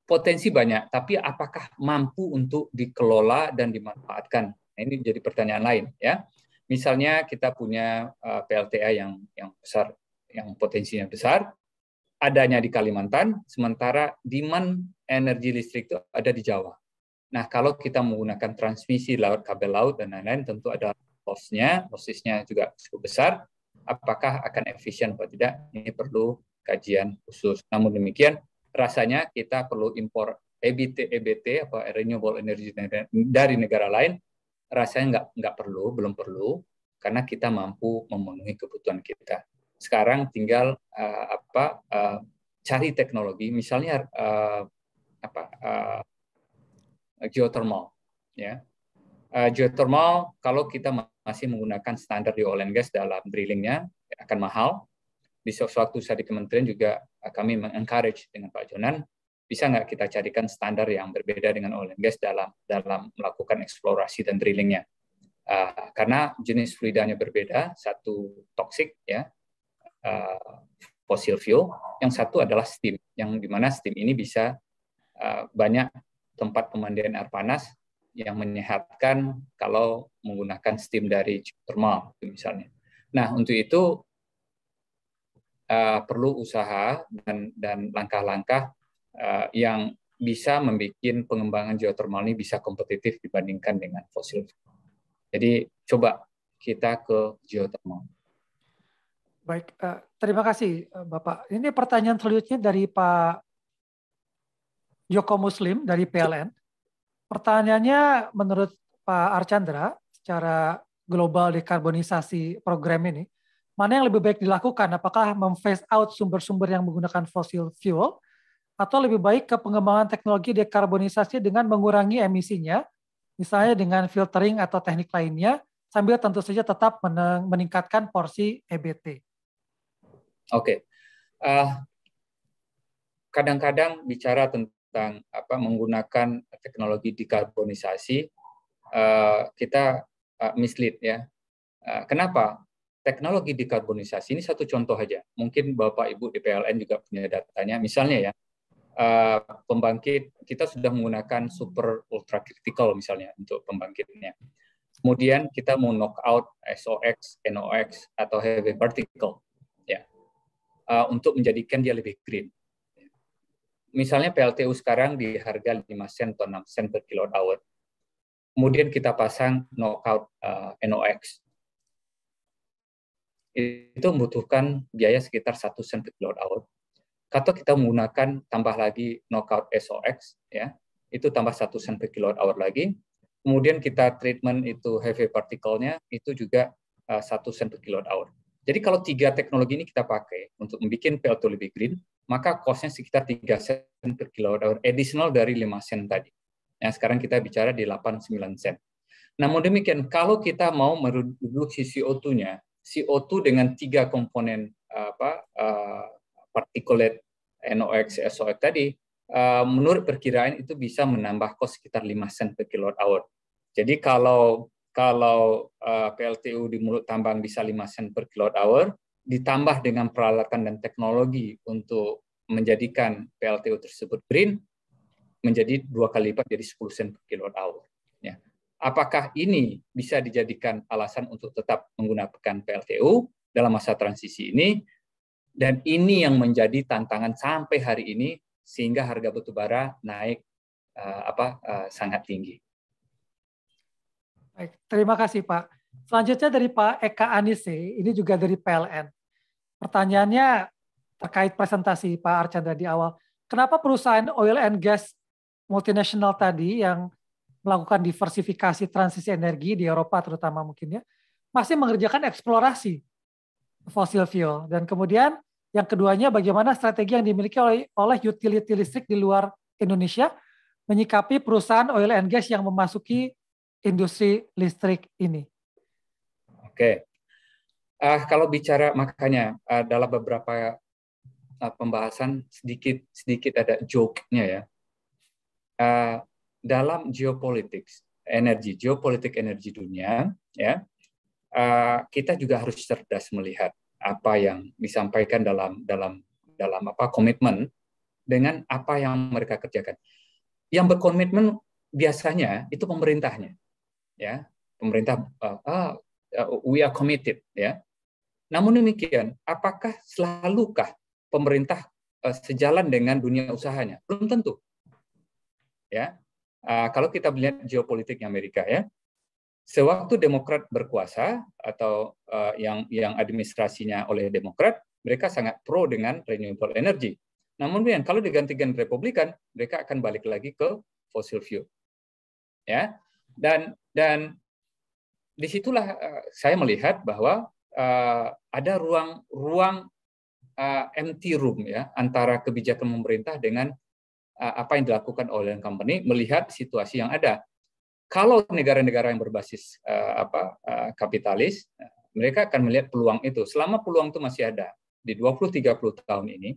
potensi banyak, tapi apakah mampu untuk dikelola dan dimanfaatkan? Nah, ini jadi pertanyaan lain, ya. Misalnya kita punya uh, eh, PLTA yang yang besar, yang potensinya besar, adanya di Kalimantan, sementara demand energi listrik itu ada di Jawa. Nah, kalau kita menggunakan transmisi laut kabel laut dan lain-lain, tentu ada kosnya, posisnya juga cukup besar. Apakah akan efisien atau tidak? Ini perlu kajian khusus. Namun demikian, rasanya kita perlu impor EBT, EBT atau renewable energy dari negara lain. Rasanya nggak nggak perlu, belum perlu, karena kita mampu memenuhi kebutuhan kita. Sekarang tinggal uh, apa uh, cari teknologi, misalnya uh, apa uh, Eh, geothermal. Ya. Uh, geothermal kalau kita masih menggunakan standar di oil and gas dalam drillingnya akan mahal. Di suatu saat di kementerian juga eh, kami mengencourage dengan Pak Jonan bisa nggak kita carikan standar yang berbeda dengan oil and gas dalam dalam melakukan eksplorasi dan drillingnya uh, karena jenis fluidanya berbeda satu toxic ya uh, fossil fuel yang satu adalah steam yang dimana steam ini bisa banyak tempat pemandian air panas yang menyehatkan kalau menggunakan steam dari geothermal misalnya. Nah untuk itu uh, perlu usaha dan dan langkah-langkah uh, yang bisa membuat pengembangan geothermal ini bisa kompetitif dibandingkan dengan fosil. Jadi coba kita ke geothermal. Baik, eh, terima kasih Bapak. Ini pertanyaan selanjutnya dari Pak Joko Muslim dari iya. PLN. Pertanyaannya menurut Pak Archandra secara global dekarbonisasi program ini, mana yang lebih baik dilakukan? Apakah memphase out sumber-sumber yang menggunakan fosil fuel atau lebih baik ke pengembangan teknologi dekarbonisasi dengan mengurangi emisinya, misalnya dengan filtering atau teknik lainnya, sambil tentu saja tetap meningkatkan porsi EBT. Oke, okay. uh, kadang-kadang bicara tentang tentang apa menggunakan teknologi dekarbonisasi eh, kita uh, mislead ya. Eh, kenapa? Teknologi dekarbonisasi ini satu contoh aja. Mungkin Bapak Ibu di PLN juga punya datanya. Misalnya ya, pembangkit kita sudah menggunakan super ultra critical misalnya untuk pembangkitnya. Kemudian kita mau knock out SOx, NOx atau heavy particle ya. untuk menjadikan dia lebih green misalnya PLTU sekarang di harga 5 sen atau 6 sen per kilowatt hour. Kemudian kita pasang knockout uh, eh, NOx. Itu membutuhkan biaya sekitar 1 sen per kilowatt hour. Kalau kita menggunakan tambah lagi knockout SOx, ya itu tambah 1 sen per kilowatt hour lagi. Kemudian kita treatment itu heavy particle-nya itu juga uh, eh, 1 sen per kilowatt hour. Jadi kalau tiga teknologi ini kita pakai untuk membuat PLTO lebih green, maka cost sekitar 3 sen per kilowatt hour additional dari 5 sen tadi. Yang sekarang kita bicara di 8-9 sen. Namun demikian, kalau kita mau mereduksi CO2-nya, CO2 dengan tiga komponen apa uh, particulate NOx, SOx tadi, uh, menurut perkiraan itu bisa menambah cost sekitar 5 sen per kilowatt hour. Jadi kalau kalau uh, eh, PLTU di mulut tambang bisa 5 sen per kilowatt hour, ditambah dengan peralatan dan teknologi untuk menjadikan PLTU tersebut green, menjadi dua kali lipat jadi 10 sen per kilowatt hour. Ya. Apakah ini bisa dijadikan alasan untuk tetap menggunakan PLTU dalam masa transisi ini? Dan ini yang menjadi tantangan sampai hari ini sehingga harga batubara naik uh, apa uh, sangat tinggi. Baik, terima kasih Pak. Selanjutnya dari Pak Eka Anise, ini juga dari PLN. Pertanyaannya terkait presentasi Pak Archandra di awal. Kenapa perusahaan oil and gas multinasional tadi yang melakukan diversifikasi transisi energi di Eropa terutama mungkin ya, masih mengerjakan eksplorasi fosil fuel. Dan kemudian yang keduanya bagaimana strategi yang dimiliki oleh, oleh utility listrik di luar Indonesia menyikapi perusahaan oil and gas yang memasuki industri listrik ini. Oke, uh, kalau bicara makanya uh, dalam beberapa uh, pembahasan sedikit sedikit ada joke-nya ya. Uh, dalam geopolitik energi, geopolitik energi dunia, ya uh, kita juga harus cerdas melihat apa yang disampaikan dalam dalam dalam apa komitmen dengan apa yang mereka kerjakan. Yang berkomitmen biasanya itu pemerintahnya ya pemerintah uh, uh, we are committed ya namun demikian apakah selalukah pemerintah uh, sejalan dengan dunia usahanya belum tentu ya uh, kalau kita melihat geopolitiknya Amerika ya sewaktu Demokrat berkuasa atau uh, yang yang administrasinya oleh Demokrat mereka sangat pro dengan renewable energy namun demikian kalau digantikan Republikan mereka akan balik lagi ke fossil fuel ya dan dan disitulah eh, saya melihat bahwa eh, ada ruang-ruang eh, empty room ya antara kebijakan pemerintah dengan apa yang dilakukan oleh company melihat situasi yang ada. Kalau negara-negara yang berbasis apa kapitalis, mereka akan melihat peluang itu. Selama peluang itu masih ada di 20-30 tahun ini,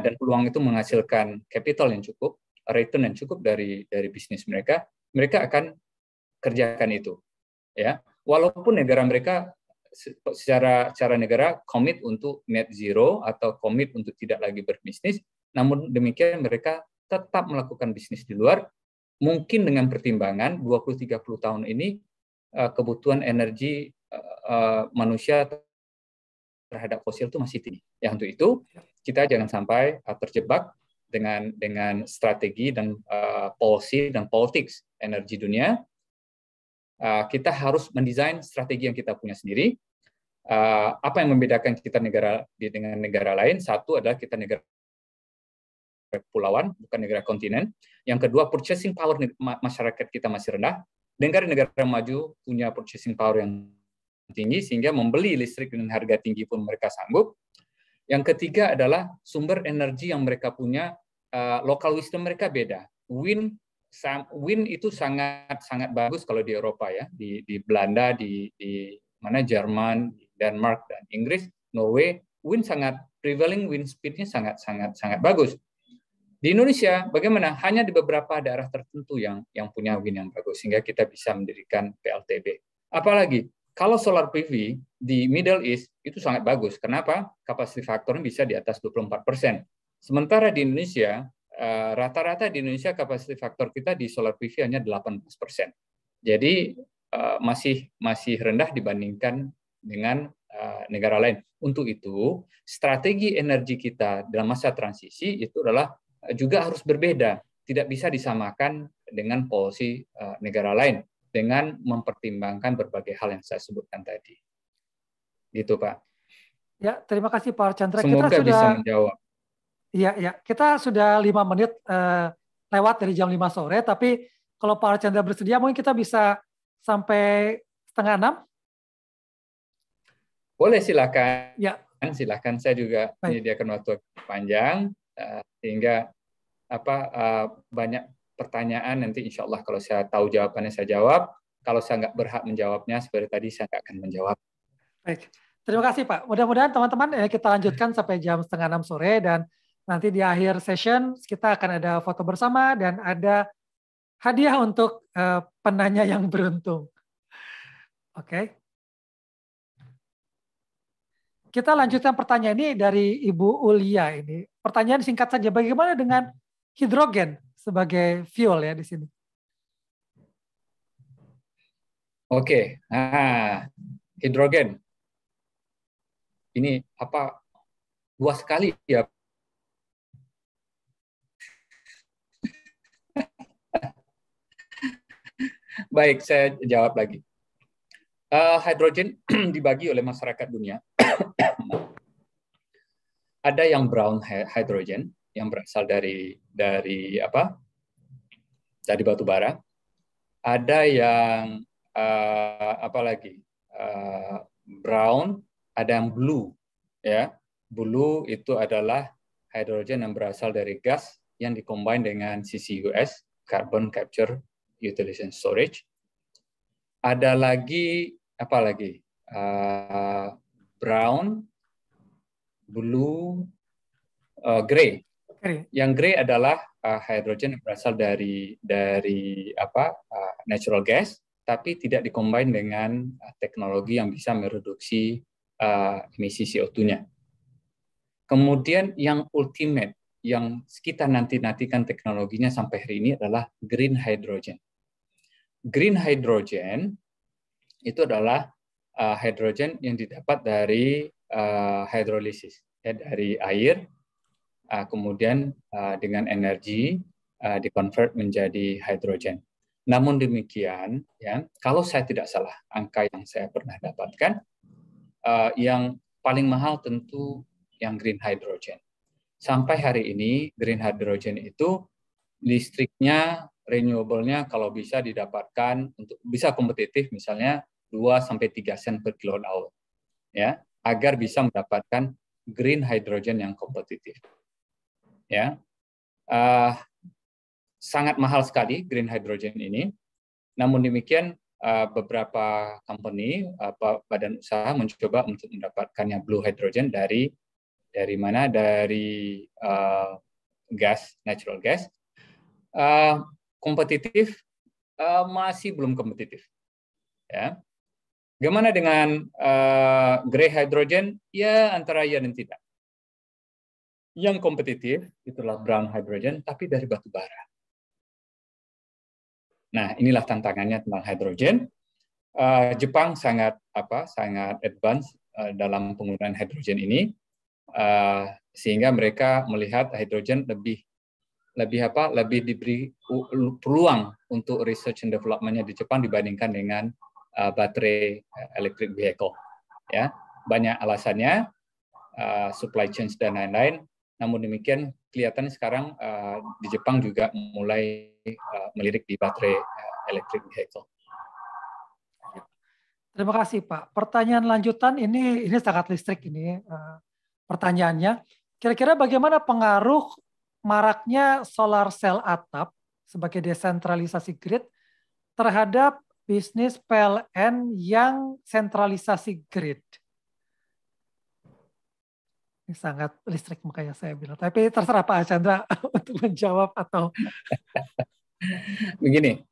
dan peluang itu menghasilkan capital yang cukup, return yang cukup dari dari bisnis mereka, mereka akan kerjakan itu. Ya, walaupun negara mereka secara cara negara komit untuk net zero atau komit untuk tidak lagi berbisnis, namun demikian mereka tetap melakukan bisnis di luar mungkin dengan pertimbangan 20 30 tahun ini eh, kebutuhan energi eh, eh, manusia terhadap fosil itu masih tinggi. Ya untuk itu kita jangan sampai terjebak dengan dengan strategi dan uh, policy dan politics energi dunia. Uh, kita harus mendesain strategi yang kita punya sendiri. Uh, apa yang membedakan kita negara dengan negara lain? Satu adalah kita negara kepulauan, bukan negara kontinen. Yang kedua, purchasing power masyarakat kita masih rendah. Negara-negara maju punya purchasing power yang tinggi sehingga membeli listrik dengan harga tinggi pun mereka sanggup. Yang ketiga adalah sumber energi yang mereka punya Eh, local wisdom mereka beda. Win Win itu sangat sangat bagus kalau di Eropa ya, di, di Belanda, di, di mana Jerman, Denmark dan Inggris, Norway, Win sangat prevailing win speednya sangat sangat sangat bagus. Di Indonesia bagaimana? Hanya di beberapa daerah tertentu yang yang punya win yang bagus sehingga kita bisa mendirikan PLTB. Apalagi kalau solar PV di Middle East itu sangat bagus. Kenapa? Kapasitas faktornya bisa di atas 24 persen. Sementara di Indonesia, eh, rata-rata di Indonesia kapasitas faktor kita di solar PV hanya 18 persen. Jadi eh, masih masih rendah dibandingkan dengan eh, negara lain. Untuk itu, strategi energi kita dalam masa transisi itu adalah juga harus berbeda, tidak bisa disamakan dengan polisi negara lain dengan mempertimbangkan berbagai hal yang saya sebutkan tadi. Gitu, Pak. Ya, terima kasih Pak Chandra Semoga kita sudah, bisa menjawab. Iya, iya. Kita sudah lima menit uh, lewat dari jam lima sore, tapi kalau para Archandra bersedia, mungkin kita bisa sampai setengah enam? Boleh, silakan. Ya. Silakan, saya juga Baik. menyediakan waktu panjang, uh, sehingga apa uh, banyak pertanyaan nanti insya Allah kalau saya tahu jawabannya saya jawab, kalau saya nggak berhak menjawabnya seperti tadi saya nggak akan menjawab. Baik, terima kasih Pak. Mudah-mudahan teman-teman kita lanjutkan sampai jam setengah enam sore dan Nanti di akhir session kita akan ada foto bersama dan ada hadiah untuk uh, penanya yang beruntung. Oke. Okay. Kita lanjutkan pertanyaan ini dari Ibu Ulia ini. Pertanyaan singkat saja, bagaimana dengan hidrogen sebagai fuel ya di sini? Oke, okay. ah, hidrogen. Ini apa luas sekali ya Baik, saya jawab lagi. Uh, hidrogen *clears throat* dibagi oleh masyarakat dunia. *clears throat* Ada yang brown hydrogen yang berasal dari dari apa? Dari batu bara. Ada yang uh, apa lagi? Uh, brown, ada yang blue, ya. Blue itu adalah hidrogen yang berasal dari gas yang dikombin dengan CCUS, carbon capture utilization storage. Ada lagi apa lagi? Uh, brown, blue, uh, gray. Yang gray adalah uh, hydrogen yang berasal dari dari apa uh, natural gas, tapi tidak dikombin dengan uh, teknologi yang bisa mereduksi uh, emisi CO2-nya. Kemudian yang ultimate, yang kita nanti nantikan teknologinya sampai hari ini adalah green hydrogen green hydrogen itu adalah uh, hidrogen yang didapat dari uh, hidrolisis ya dari air uh, kemudian uh, dengan energi uh, dikonvert menjadi hidrogen. Namun demikian ya kalau saya tidak salah angka yang saya pernah dapatkan uh, yang paling mahal tentu yang green hydrogen. Sampai hari ini green hydrogen itu listriknya renewable-nya kalau bisa didapatkan untuk bisa kompetitif misalnya 2 sampai 3 sen per kilowatt hour. Ya, agar bisa mendapatkan green hydrogen yang kompetitif. Ya. Uh, sangat mahal sekali green hydrogen ini. Namun demikian uh, beberapa company apa uh, badan usaha mencoba untuk mendapatkannya blue hydrogen dari dari mana? Dari uh, gas natural gas. Uh, kompetitif uh, masih belum kompetitif. Ya. Bagaimana dengan uh, grey hydrogen? Ya antara ya dan tidak. Yang kompetitif itulah brown hydrogen, tapi dari batu bara. Nah, inilah tantangannya tentang hydrogen. Uh, eh, Jepang sangat apa? Sangat advance dalam penggunaan hidrogen ini, sehingga mereka melihat hidrogen lebih lebih apa lebih diberi peluang untuk research and developmentnya di Jepang dibandingkan dengan uh, baterai uh, electric vehicle ya banyak alasannya uh, supply chain dan lain-lain namun demikian kelihatan sekarang uh, di Jepang juga mulai uh, melirik di baterai uh, electric vehicle Terima kasih Pak. Pertanyaan lanjutan ini ini sangat listrik ini uh, pertanyaannya. Kira-kira bagaimana pengaruh maraknya solar cell atap sebagai desentralisasi grid terhadap bisnis PLN yang sentralisasi grid. Ini sangat listrik makanya saya bilang. Tapi terserah Pak Chandra *laughs* untuk menjawab atau *laughs* begini.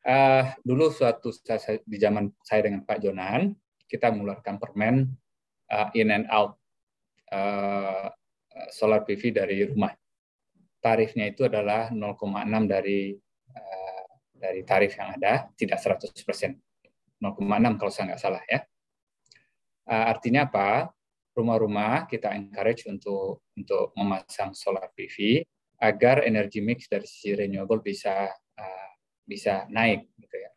Uh, dulu suatu saya, di zaman saya dengan Pak Jonan, kita mengeluarkan permen uh, in and out uh, solar PV dari rumah tarifnya itu adalah 0,6 dari uh, dari tarif yang ada, tidak 100%. 0,6 kalau saya nggak salah ya. Uh, artinya apa? Rumah-rumah kita encourage untuk untuk memasang solar PV agar energi mix dari sisi renewable bisa uh, bisa naik gitu ya.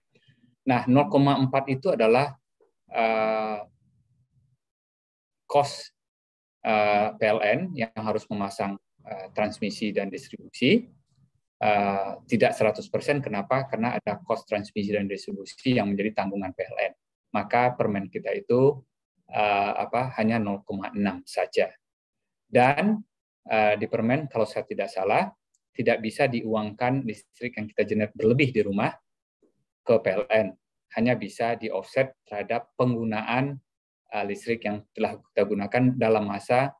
Nah, 0,4 itu adalah uh, cost uh, PLN yang harus memasang Eh, transmisi dan distribusi. Uh, tidak 100%, kenapa? Karena ada cost transmisi dan distribusi yang menjadi tanggungan PLN. Maka permen kita itu uh, apa hanya 0,6 saja. Dan uh, di permen kalau saya tidak salah, tidak bisa diuangkan listrik yang kita generate berlebih di rumah ke PLN. Hanya bisa di offset terhadap penggunaan uh, listrik yang telah kita gunakan dalam masa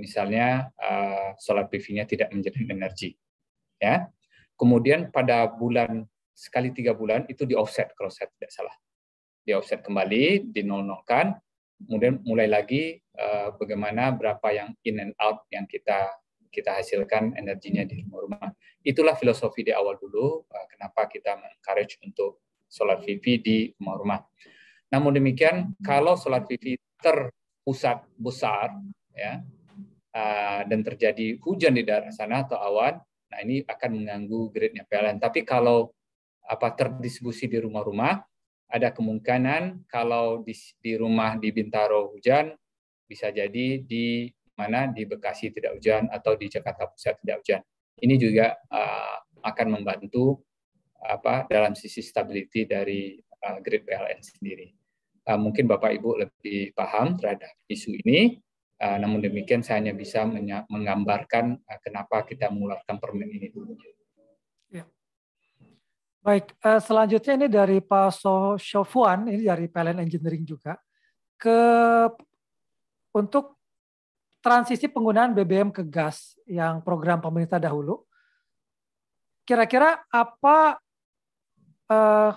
misalnya uh, solar PV-nya tidak menjadi energi. Ya. Kemudian pada bulan sekali tiga bulan itu di offset kalau saya tidak salah. Di offset kembali, nol nolkan kemudian mulai lagi uh, bagaimana berapa yang in and out yang kita kita hasilkan energinya di rumah-rumah. Itulah filosofi di awal dulu uh, kenapa kita encourage untuk solar PV di rumah-rumah. Namun demikian, kalau solar PV terpusat besar, ya Eh, dan terjadi hujan di daerah sana atau awan, nah ini akan mengganggu gridnya PLN. Tapi kalau apa terdistribusi di rumah-rumah, ada kemungkinan kalau di, di rumah di Bintaro hujan, bisa jadi di mana di Bekasi tidak hujan atau di Jakarta Pusat tidak hujan. Ini juga uh, akan membantu apa dalam sisi stability dari uh, grid PLN sendiri. Uh, mungkin Bapak Ibu lebih paham terhadap isu ini. Eh, namun demikian saya hanya bisa menggambarkan eh, kenapa kita mengeluarkan permen ini dulu. Ya. Baik, eh, selanjutnya ini dari Pak so Shofuan, ini dari PLN Engineering juga, ke untuk transisi penggunaan BBM ke gas yang program pemerintah dahulu, kira-kira apa eh,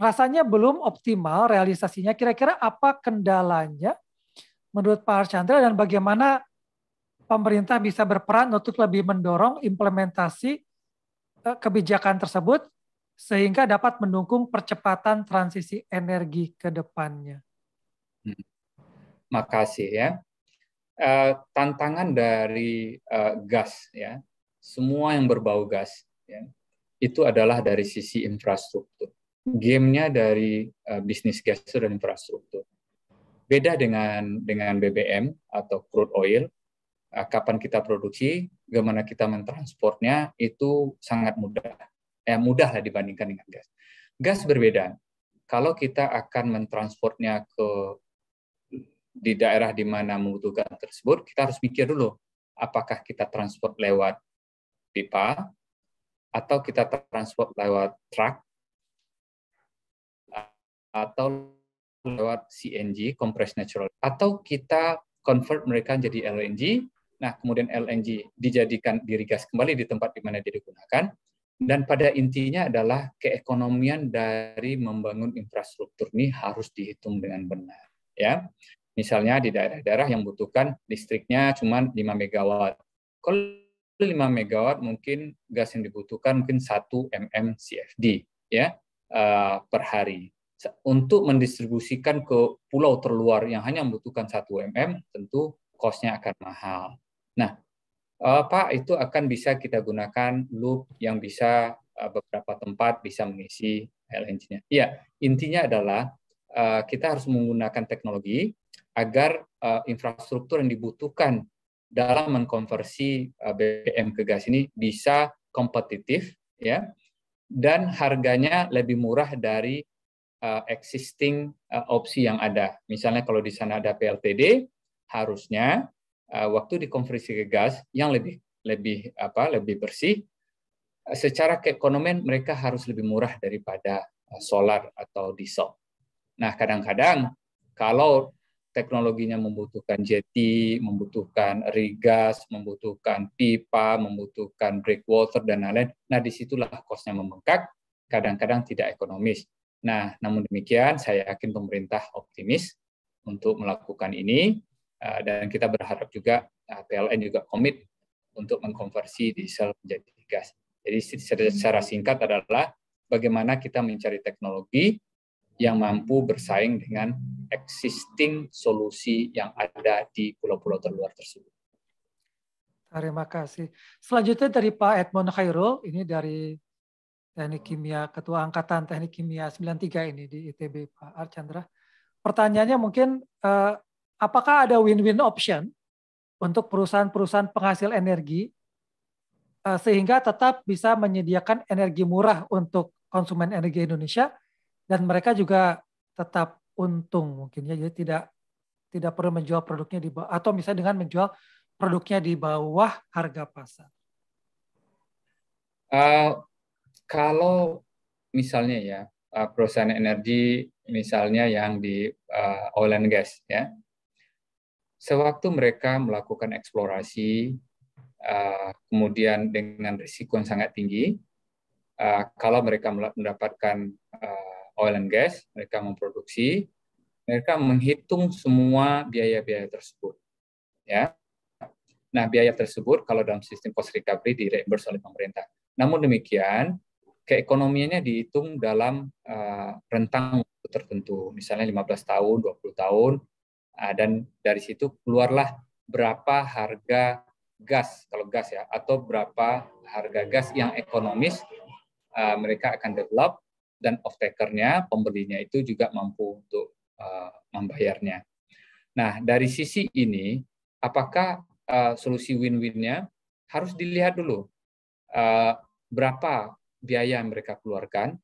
rasanya belum optimal realisasinya. Kira-kira apa kendalanya menurut Pak Archandra dan bagaimana pemerintah bisa berperan untuk lebih mendorong implementasi eh, kebijakan tersebut sehingga dapat mendukung percepatan transisi energi ke depannya. Hmm. Makasih ya. Eh, tantangan dari eh, gas ya, semua yang berbau gas ya, itu adalah dari sisi infrastruktur gamenya dari uh, bisnis gas dan infrastruktur. Beda dengan dengan BBM atau crude oil, uh, kapan kita produksi, bagaimana kita mentransportnya itu sangat mudah. Eh, mudah lah dibandingkan dengan gas. Gas berbeda. Kalau kita akan mentransportnya ke di daerah di mana membutuhkan tersebut, kita harus pikir dulu apakah kita transport lewat pipa atau kita transport lewat truk atau lewat CNG, compressed natural, atau kita convert mereka menjadi LNG. Nah, kemudian LNG dijadikan dirigas kembali di tempat di mana dia digunakan. Dan pada intinya adalah keekonomian dari membangun infrastruktur ini harus dihitung dengan benar. Ya, misalnya di daerah-daerah yang butuhkan listriknya cuma 5 MW. Kalau 5 MW mungkin gas yang dibutuhkan mungkin 1 mm CFD ya eh, per hari untuk mendistribusikan ke pulau terluar yang hanya membutuhkan satu mm, tentu kosnya akan mahal. Nah, eh, Pak, itu akan bisa kita gunakan loop yang bisa eh, beberapa tempat bisa mengisi LNG-nya. Ya, intinya adalah eh, kita harus menggunakan teknologi agar infrastruktur yang dibutuhkan dalam mengkonversi BBM ke gas ini bisa kompetitif ya dan harganya lebih murah dari uh, existing uh, opsi yang ada. Misalnya kalau di sana ada PLTD, harusnya uh, waktu dikonversi ke gas yang lebih lebih apa lebih bersih, secara keekonomian mereka harus lebih murah daripada solar atau diesel. Nah kadang-kadang kalau teknologinya membutuhkan jeti, membutuhkan rigas, membutuhkan pipa, membutuhkan breakwater dan lain-lain. Nah, disitulah kosnya membengkak, kadang-kadang tidak ekonomis. Nah, namun demikian saya yakin pemerintah optimis untuk melakukan ini eh, dan kita berharap juga eh, PLN juga komit untuk mengkonversi diesel menjadi gas. Jadi secara singkat adalah bagaimana kita mencari teknologi yang mampu bersaing dengan existing solusi yang ada di pulau-pulau terluar tersebut. Terima kasih. Selanjutnya dari Pak Edmond Khairul, ini dari Teknik Kimia, Ketua Angkatan Teknik Kimia 93 ini di ITB Pak Archandra. Pertanyaannya mungkin eh, apakah ada win-win option untuk perusahaan-perusahaan penghasil energi eh, sehingga tetap bisa menyediakan energi murah untuk konsumen energi Indonesia dan mereka juga tetap untung mungkin ya jadi tidak tidak perlu menjual produknya di bawah atau misalnya dengan menjual produknya di bawah harga pasar. Uh, kalau misalnya ya uh, perusahaan energi misalnya yang di uh, oil and gas ya sewaktu mereka melakukan eksplorasi uh, kemudian dengan risiko yang sangat tinggi uh, kalau mereka mendapatkan uh, oil and gas mereka memproduksi mereka menghitung semua biaya-biaya tersebut ya nah biaya tersebut kalau dalam sistem cost recovery di reimburse oleh pemerintah namun demikian keekonomiannya dihitung dalam uh, rentang tertentu, misalnya 15 tahun, 20 tahun, uh, dan dari situ keluarlah berapa harga gas kalau gas ya atau berapa harga gas yang ekonomis uh, mereka akan develop dan off takernya pembelinya itu juga mampu untuk uh, membayarnya. Nah dari sisi ini apakah uh, solusi win-winnya harus dilihat dulu uh, berapa biaya yang mereka keluarkan,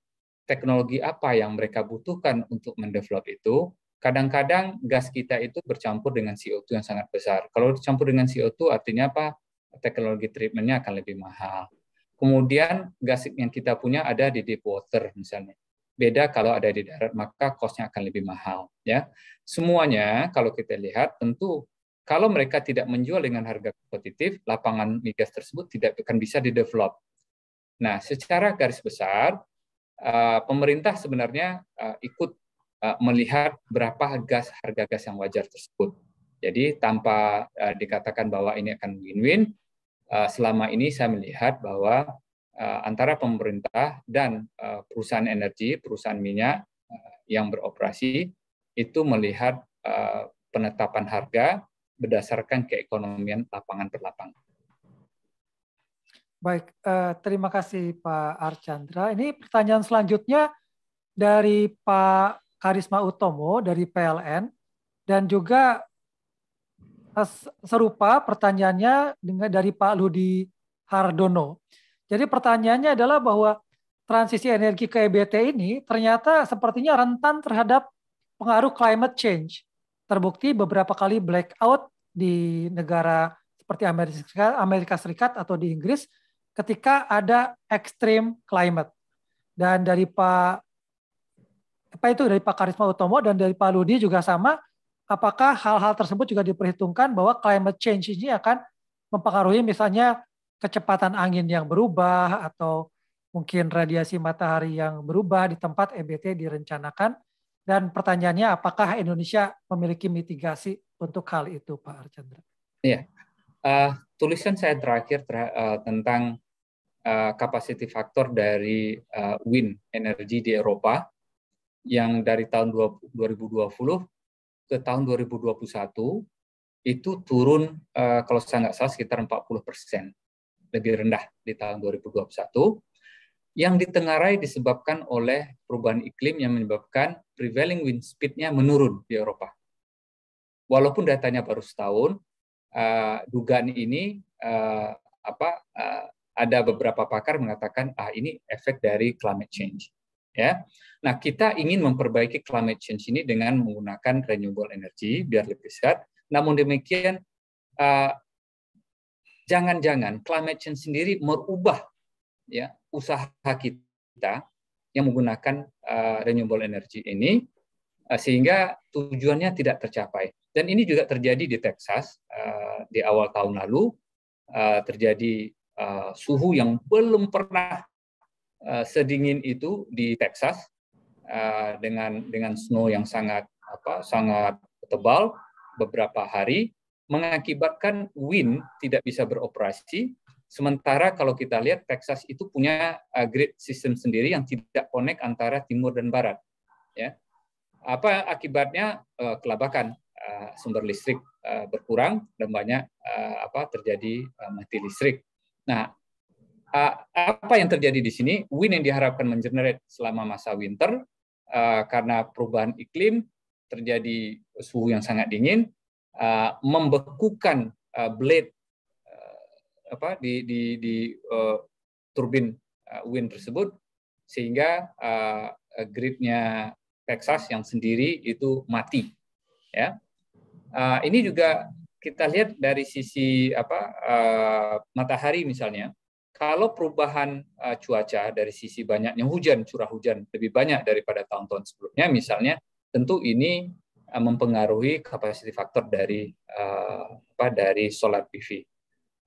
teknologi apa yang mereka butuhkan untuk mendevelop itu, kadang-kadang gas kita itu bercampur dengan CO2 yang sangat besar. Kalau dicampur dengan CO2 artinya apa? Teknologi treatmentnya akan lebih mahal. Kemudian gas yang kita punya ada di deep water misalnya. Beda kalau ada di darat maka kosnya akan lebih mahal. Ya, semuanya kalau kita lihat tentu kalau mereka tidak menjual dengan harga kompetitif, lapangan migas tersebut tidak akan bisa didevelop. Nah, secara garis besar, eh, pemerintah sebenarnya eh, ikut eh, melihat berapa gas harga gas yang wajar tersebut. Jadi tanpa dikatakan bahwa ini akan win-win, selama ini saya melihat bahwa antara pemerintah dan perusahaan energi, perusahaan minyak yang beroperasi itu melihat penetapan harga berdasarkan keekonomian lapangan per Baik, eh, terima kasih Pak Archandra. Ini pertanyaan selanjutnya dari Pak Karisma Utomo dari PLN dan juga eh, serupa pertanyaannya dengan dari Pak Ludi Hardono. Jadi pertanyaannya adalah bahwa transisi energi ke EBT ini ternyata sepertinya rentan terhadap pengaruh climate change. Terbukti beberapa kali blackout di negara seperti Amerika, Amerika Serikat atau di Inggris ketika ada extreme climate. Dan dari Pak apa itu dari Pak Karisma Utomo dan dari Pak Ludi juga sama, apakah hal-hal tersebut juga diperhitungkan bahwa climate change ini akan mempengaruhi misalnya kecepatan angin yang berubah atau mungkin radiasi matahari yang berubah di tempat EBT direncanakan dan pertanyaannya apakah Indonesia memiliki mitigasi untuk hal itu Pak Archandra? Iya uh, tulisan saya terakhir ter uh, tentang uh, eh, faktor dari uh, wind energy di Eropa yang dari tahun 2020 ke tahun 2021 itu turun uh, kalau saya nggak salah sekitar 40 persen lebih rendah di tahun 2021 yang ditengarai disebabkan oleh perubahan iklim yang menyebabkan prevailing wind speednya menurun di Eropa. Walaupun datanya baru setahun, uh, dugaan ini uh, apa uh, ada beberapa pakar mengatakan ah ini efek dari climate change ya. Nah, kita ingin memperbaiki climate change ini dengan menggunakan renewable energy biar lebih sehat. Namun demikian jangan jangan-jangan climate change sendiri merubah ya usaha kita yang menggunakan uh, renewable energy ini uh, sehingga tujuannya tidak tercapai. Dan ini juga terjadi di Texas uh, di awal tahun lalu uh, terjadi uh, suhu yang belum pernah uh, sedingin itu di Texas uh, dengan dengan snow yang sangat apa sangat tebal beberapa hari mengakibatkan wind tidak bisa beroperasi Sementara kalau kita lihat Texas itu punya grid system sendiri yang tidak connect antara timur dan barat. Ya. Apa akibatnya kelabakan? uh, sumber listrik uh, berkurang dan banyak uh, apa terjadi uh, mati listrik. Nah, uh, apa yang terjadi di sini? Wind yang diharapkan mengenerate selama masa winter uh, karena perubahan iklim terjadi suhu yang sangat dingin uh, membekukan uh, blade uh, apa di di di uh, turbin uh, wind tersebut sehingga uh, gridnya Texas yang sendiri itu mati ya Eh, ini juga kita lihat dari sisi apa uh, matahari misalnya. Kalau perubahan uh, cuaca dari sisi banyaknya hujan, curah hujan lebih banyak daripada tahun-tahun sebelumnya misalnya, tentu ini uh, mempengaruhi kapasiti faktor dari uh, apa dari solar PV.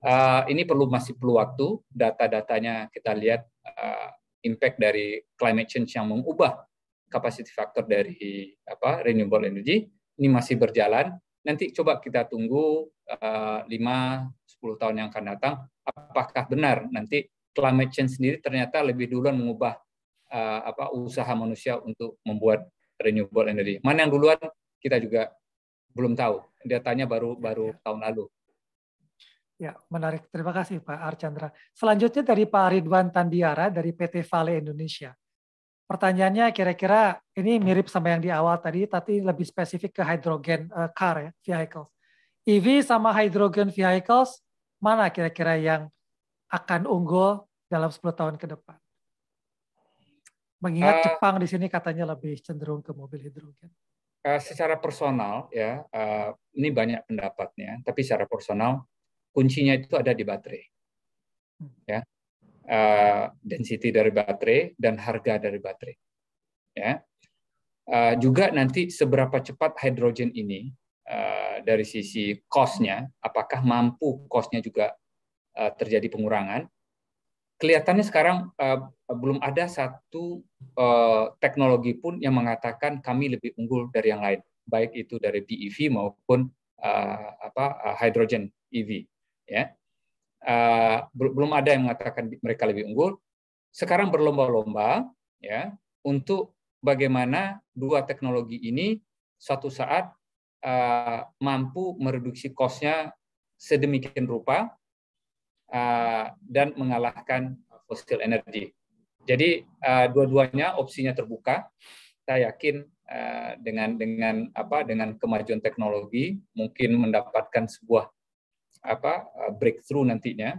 Uh, ini perlu masih perlu waktu data-datanya kita lihat uh, impact dari climate change yang mengubah kapasiti faktor dari apa renewable energy ini masih berjalan nanti coba kita tunggu uh, sepuluh tahun yang akan datang apakah benar nanti climate change sendiri ternyata lebih duluan mengubah uh, apa usaha manusia untuk membuat renewable energy. Mana yang duluan kita juga belum tahu. Datanya baru baru ya. tahun lalu. Ya, menarik. Terima kasih Pak Archandra. Selanjutnya dari Pak Ridwan Tandiara dari PT Vale Indonesia pertanyaannya kira-kira ini mirip sama yang di awal tadi, tapi lebih spesifik ke hydrogen uh, eh, car ya, vehicles. EV sama hydrogen vehicles, mana kira-kira yang akan unggul dalam 10 tahun ke depan? Mengingat uh, Jepang di sini katanya lebih cenderung ke mobil hidrogen. Uh, secara personal ya, uh, ini banyak pendapatnya, tapi secara personal kuncinya itu ada di baterai. Hmm. Ya, Eh, density dari baterai dan harga dari baterai. Ya. Uh, juga nanti seberapa cepat hidrogen ini uh, dari sisi cost apakah mampu cost juga uh, terjadi pengurangan. Kelihatannya sekarang uh, belum ada satu uh, teknologi pun yang mengatakan kami lebih unggul dari yang lain, baik itu dari BEV maupun uh, apa uh, hydrogen EV. Ya, uh, belum ada yang mengatakan mereka lebih unggul. Sekarang berlomba-lomba ya untuk bagaimana dua teknologi ini suatu saat uh, mampu mereduksi kosnya sedemikian rupa uh, dan mengalahkan fosil energi. Jadi uh, dua-duanya opsinya terbuka. Saya yakin uh, dengan dengan apa dengan kemajuan teknologi mungkin mendapatkan sebuah apa eh, breakthrough nantinya.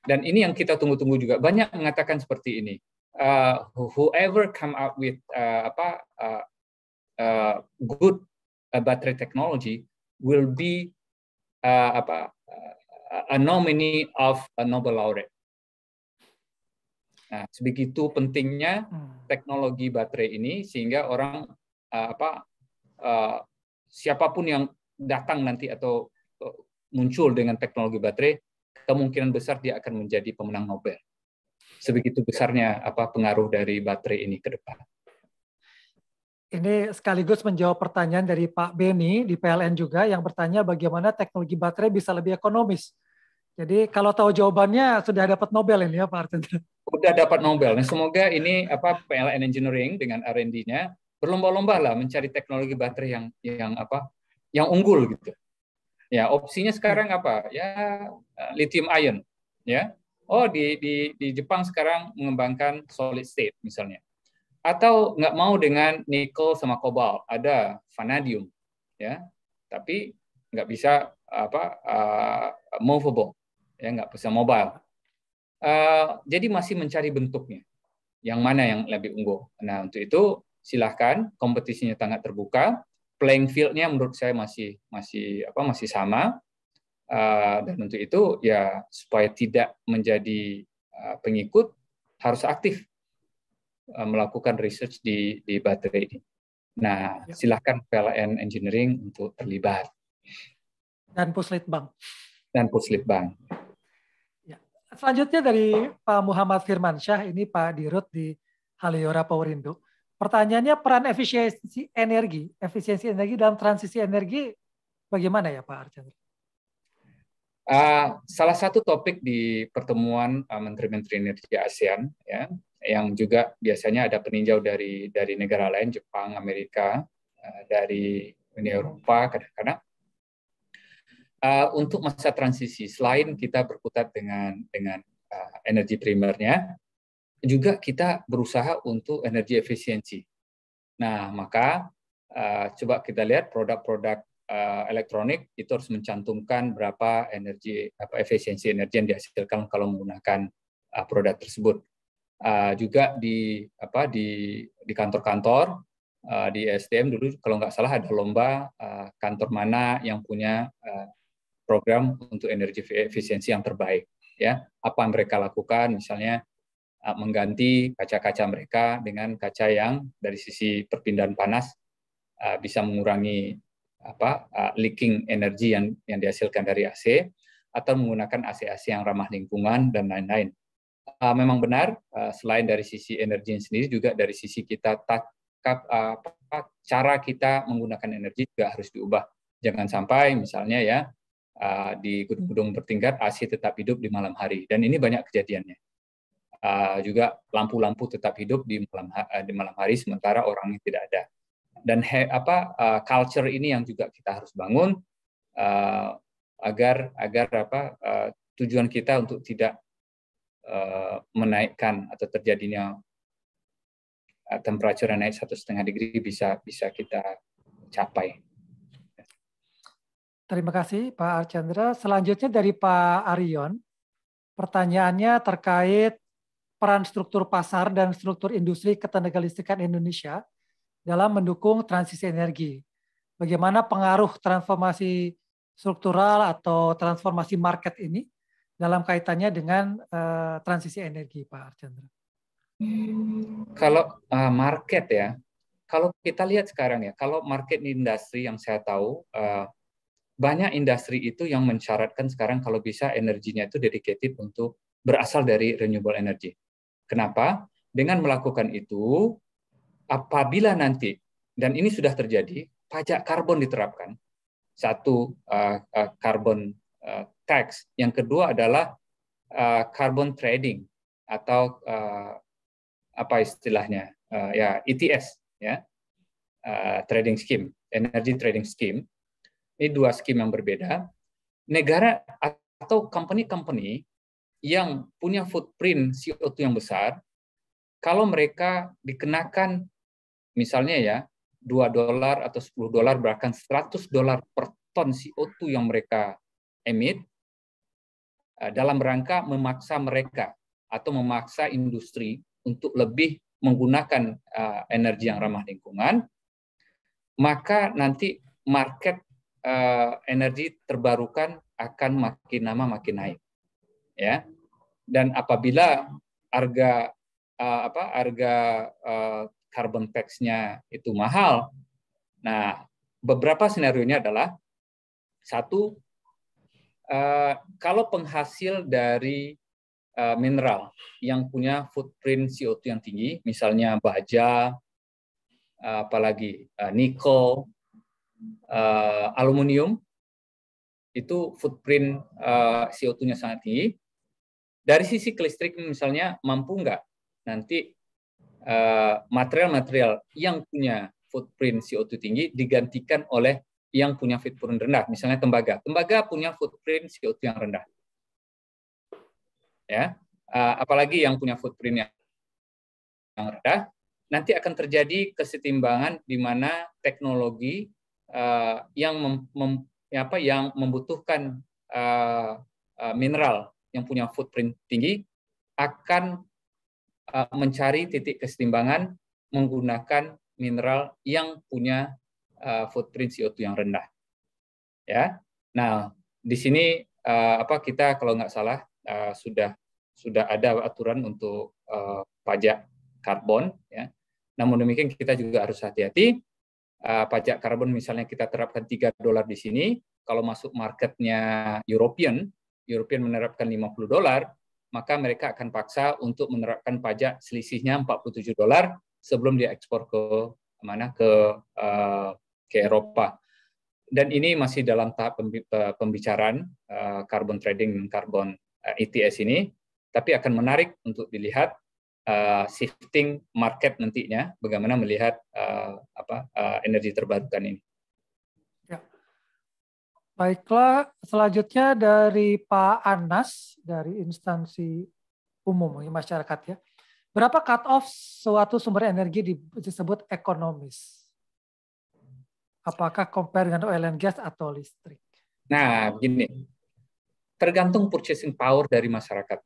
Dan ini yang kita tunggu-tunggu juga. Banyak mengatakan seperti ini. Uh, whoever come up with uh, apa uh, uh, good uh, battery technology will be uh, apa uh, a nominee of a Nobel laureate. Nah, sebegitu pentingnya hmm. teknologi baterai ini sehingga orang uh, apa uh, siapapun yang datang nanti atau muncul dengan teknologi baterai, kemungkinan besar dia akan menjadi pemenang Nobel. Sebegitu besarnya apa pengaruh dari baterai ini ke depan. Ini sekaligus menjawab pertanyaan dari Pak Beni di PLN juga yang bertanya bagaimana teknologi baterai bisa lebih ekonomis. Jadi kalau tahu jawabannya sudah dapat Nobel ini ya Pak Archandra. Sudah dapat Nobel. Nah, semoga ini apa PLN Engineering dengan R&D-nya berlomba-lomba lah mencari teknologi baterai yang yang apa yang unggul gitu. Ya, opsinya sekarang ya. apa? Ya eh, lithium ion, ya. Oh, di di di Jepang sekarang mengembangkan solid state misalnya. Atau nggak mau dengan nikel sama kobalt, ada vanadium, ya. Tapi nggak bisa apa uh, movable, ya nggak bisa mobile. Uh, jadi masih mencari bentuknya. Yang mana yang lebih unggul? Nah, untuk itu silahkan kompetisinya sangat terbuka playing fieldnya menurut saya masih masih apa masih sama uh, dan untuk itu ya supaya tidak menjadi uh, pengikut harus aktif uh, melakukan research di di baterai ini. Nah ya. silahkan PLN Engineering untuk terlibat dan Puslitbang dan Puslitbang. Ya. Selanjutnya dari Pak Muhammad Firmansyah ini Pak Dirut di Haliora Powerindo. Pertanyaannya peran efisiensi energi, efisiensi energi dalam transisi energi bagaimana ya Pak Archandra? Uh, salah satu topik di pertemuan menteri ah, menteri-menteri energi ASEAN ya, yang juga biasanya ada peninjau dari dari negara lain, Jepang, Amerika, uh, dari Uni Eropa kadang-kadang. Uh, untuk masa transisi, selain kita berkutat dengan dengan uh, energi primernya, juga kita berusaha untuk energi efisiensi. Nah, maka uh, coba kita lihat produk-produk uh, elektronik itu harus mencantumkan berapa energi apa efisiensi energi yang dihasilkan kalau menggunakan uh, produk tersebut. Uh, juga di apa di di kantor-kantor uh, di SDM dulu kalau nggak salah ada lomba uh, kantor mana yang punya uh, program untuk energi efisiensi yang terbaik ya apa yang mereka lakukan misalnya Uh, mengganti kaca-kaca mereka dengan kaca yang dari sisi perpindahan panas uh, bisa mengurangi apa uh, leaking energi yang yang dihasilkan dari AC atau menggunakan AC-AC yang ramah lingkungan dan lain-lain. Memang benar selain dari sisi energi sendiri juga dari sisi kita tak cara kita menggunakan energi juga harus diubah. Jangan sampai misalnya ya di gedung-gedung bertingkat AC tetap hidup di malam hari dan ini banyak kejadiannya uh, juga lampu-lampu tetap hidup di malam eh, di malam hari sementara orangnya tidak ada. Dan he, apa uh, culture ini yang juga kita harus bangun uh, agar agar apa uh, tujuan kita untuk tidak uh, menaikkan atau terjadinya uh, temperatur yang naik satu setengah degree bisa bisa kita capai. Terima kasih Pak Archandra. Selanjutnya dari Pak Arion, pertanyaannya terkait peran struktur pasar dan struktur industri ketenagalistikan Indonesia dalam mendukung transisi energi. Bagaimana pengaruh transformasi struktural atau transformasi market ini dalam kaitannya dengan uh, transisi energi, Pak Archandra? Kalau uh, market ya, kalau kita lihat sekarang ya, kalau market industri yang saya tahu uh, banyak industri itu yang mensyaratkan sekarang kalau bisa energinya itu dedicated untuk berasal dari renewable energy. Kenapa? Dengan melakukan itu, apabila nanti dan ini sudah terjadi, pajak karbon diterapkan. Satu eh, eh, karbon uh, uh, tax, yang kedua adalah uh, carbon trading atau uh, apa istilahnya? ya, ETS ya. Uh, trading scheme, energy trading scheme. Ini dua scheme yang berbeda. Negara atau company-company yang punya footprint CO2 yang besar, kalau mereka dikenakan misalnya ya 2 dolar atau 10 dolar bahkan 100 dolar per ton CO2 yang mereka emit eh, dalam rangka memaksa mereka atau memaksa industri untuk lebih menggunakan eh, energi yang ramah lingkungan, maka nanti market eh, energi terbarukan akan makin lama makin naik ya dan apabila harga uh, apa harga uh, carbon tax-nya itu mahal nah beberapa skenario adalah satu uh, kalau penghasil dari uh, mineral yang punya footprint CO2 yang tinggi misalnya baja uh, apalagi uh, nikel uh, aluminium itu footprint uh, CO2-nya sangat tinggi dari sisi listrik misalnya mampu nggak nanti eh, material-material yang punya footprint CO2 tinggi digantikan oleh yang punya footprint rendah, misalnya tembaga. Tembaga punya footprint CO2 yang rendah. Ya, eh, apalagi yang punya footprint yang rendah, nanti akan terjadi kesetimbangan di mana teknologi eh, yang mem, mem, apa yang membutuhkan mineral yang punya footprint tinggi akan eh, mencari titik keseimbangan menggunakan mineral yang punya eh, footprint CO2 yang rendah. Ya. Nah, di sini eh, apa kita kalau nggak salah sudah sudah ada aturan untuk pajak karbon ya. Namun demikian kita juga harus hati-hati pajak karbon misalnya kita terapkan 3 dolar di sini, kalau masuk marketnya European European menerapkan 50 dolar, maka mereka akan paksa untuk menerapkan pajak selisihnya 47 dolar sebelum diekspor ke mana ke eh, ke Eropa. Dan ini masih dalam tahap eh, pembicaraan eh, carbon trading dan carbon uh, ETS ini, tapi akan menarik untuk dilihat shifting market nantinya bagaimana melihat apa energi terbarukan ini. Baiklah, selanjutnya dari Pak Anas dari instansi umum masyarakat ya. Berapa cut off suatu sumber energi disebut ekonomis? Apakah compare dengan oil and gas atau listrik? Nah, begini. Tergantung purchasing power dari masyarakat.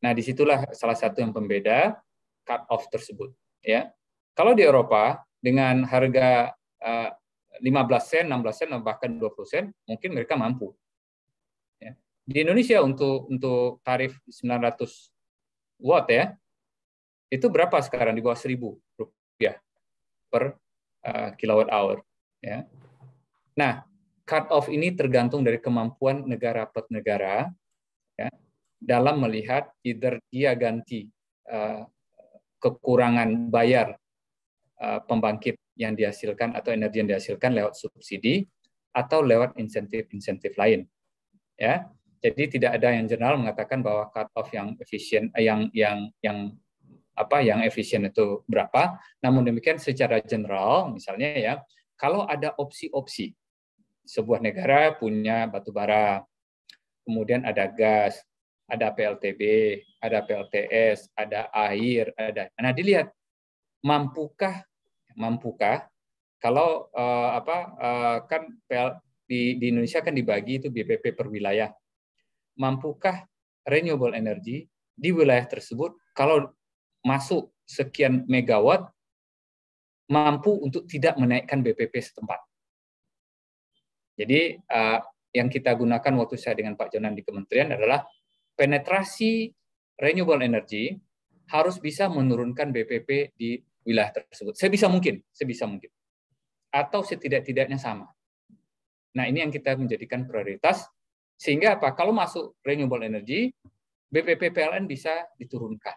Nah, disitulah salah satu yang pembeda cut off tersebut. Ya, kalau di Eropa dengan harga uh, 15 sen, 16 sen, bahkan 20 sen, mungkin mereka mampu. Ya. Di Indonesia untuk untuk tarif 900 watt ya, itu berapa sekarang di bawah 1000 rupiah per eh, kilowatt hour. Ya. Nah, cut off ini tergantung dari kemampuan negara per negara ya, dalam melihat either dia ganti uh, kekurangan bayar uh, pembangkit yang dihasilkan atau energi yang dihasilkan lewat subsidi atau lewat insentif-insentif lain. Ya. Jadi tidak ada yang general mengatakan bahwa cut off yang efisien eh, yang yang yang apa yang efisien itu berapa. Namun demikian secara general misalnya ya, kalau ada opsi-opsi sebuah negara punya batu bara, kemudian ada gas, ada PLTB, ada PLTS, ada air, ada. Nah, dilihat mampukah mampukah kalau uh, apa uh, kan PL, di, di Indonesia kan dibagi itu BPP per wilayah mampukah renewable energy di wilayah tersebut kalau masuk sekian megawatt mampu untuk tidak menaikkan BPP setempat. Jadi uh, yang kita gunakan waktu saya dengan Pak Jonan di kementerian adalah penetrasi renewable energy harus bisa menurunkan BPP di wilayah tersebut. Sebisa mungkin, sebisa mungkin. Atau setidak-tidaknya sama. Nah, ini yang kita menjadikan prioritas sehingga apa? Kalau masuk renewable energy, BPP PLN bisa diturunkan.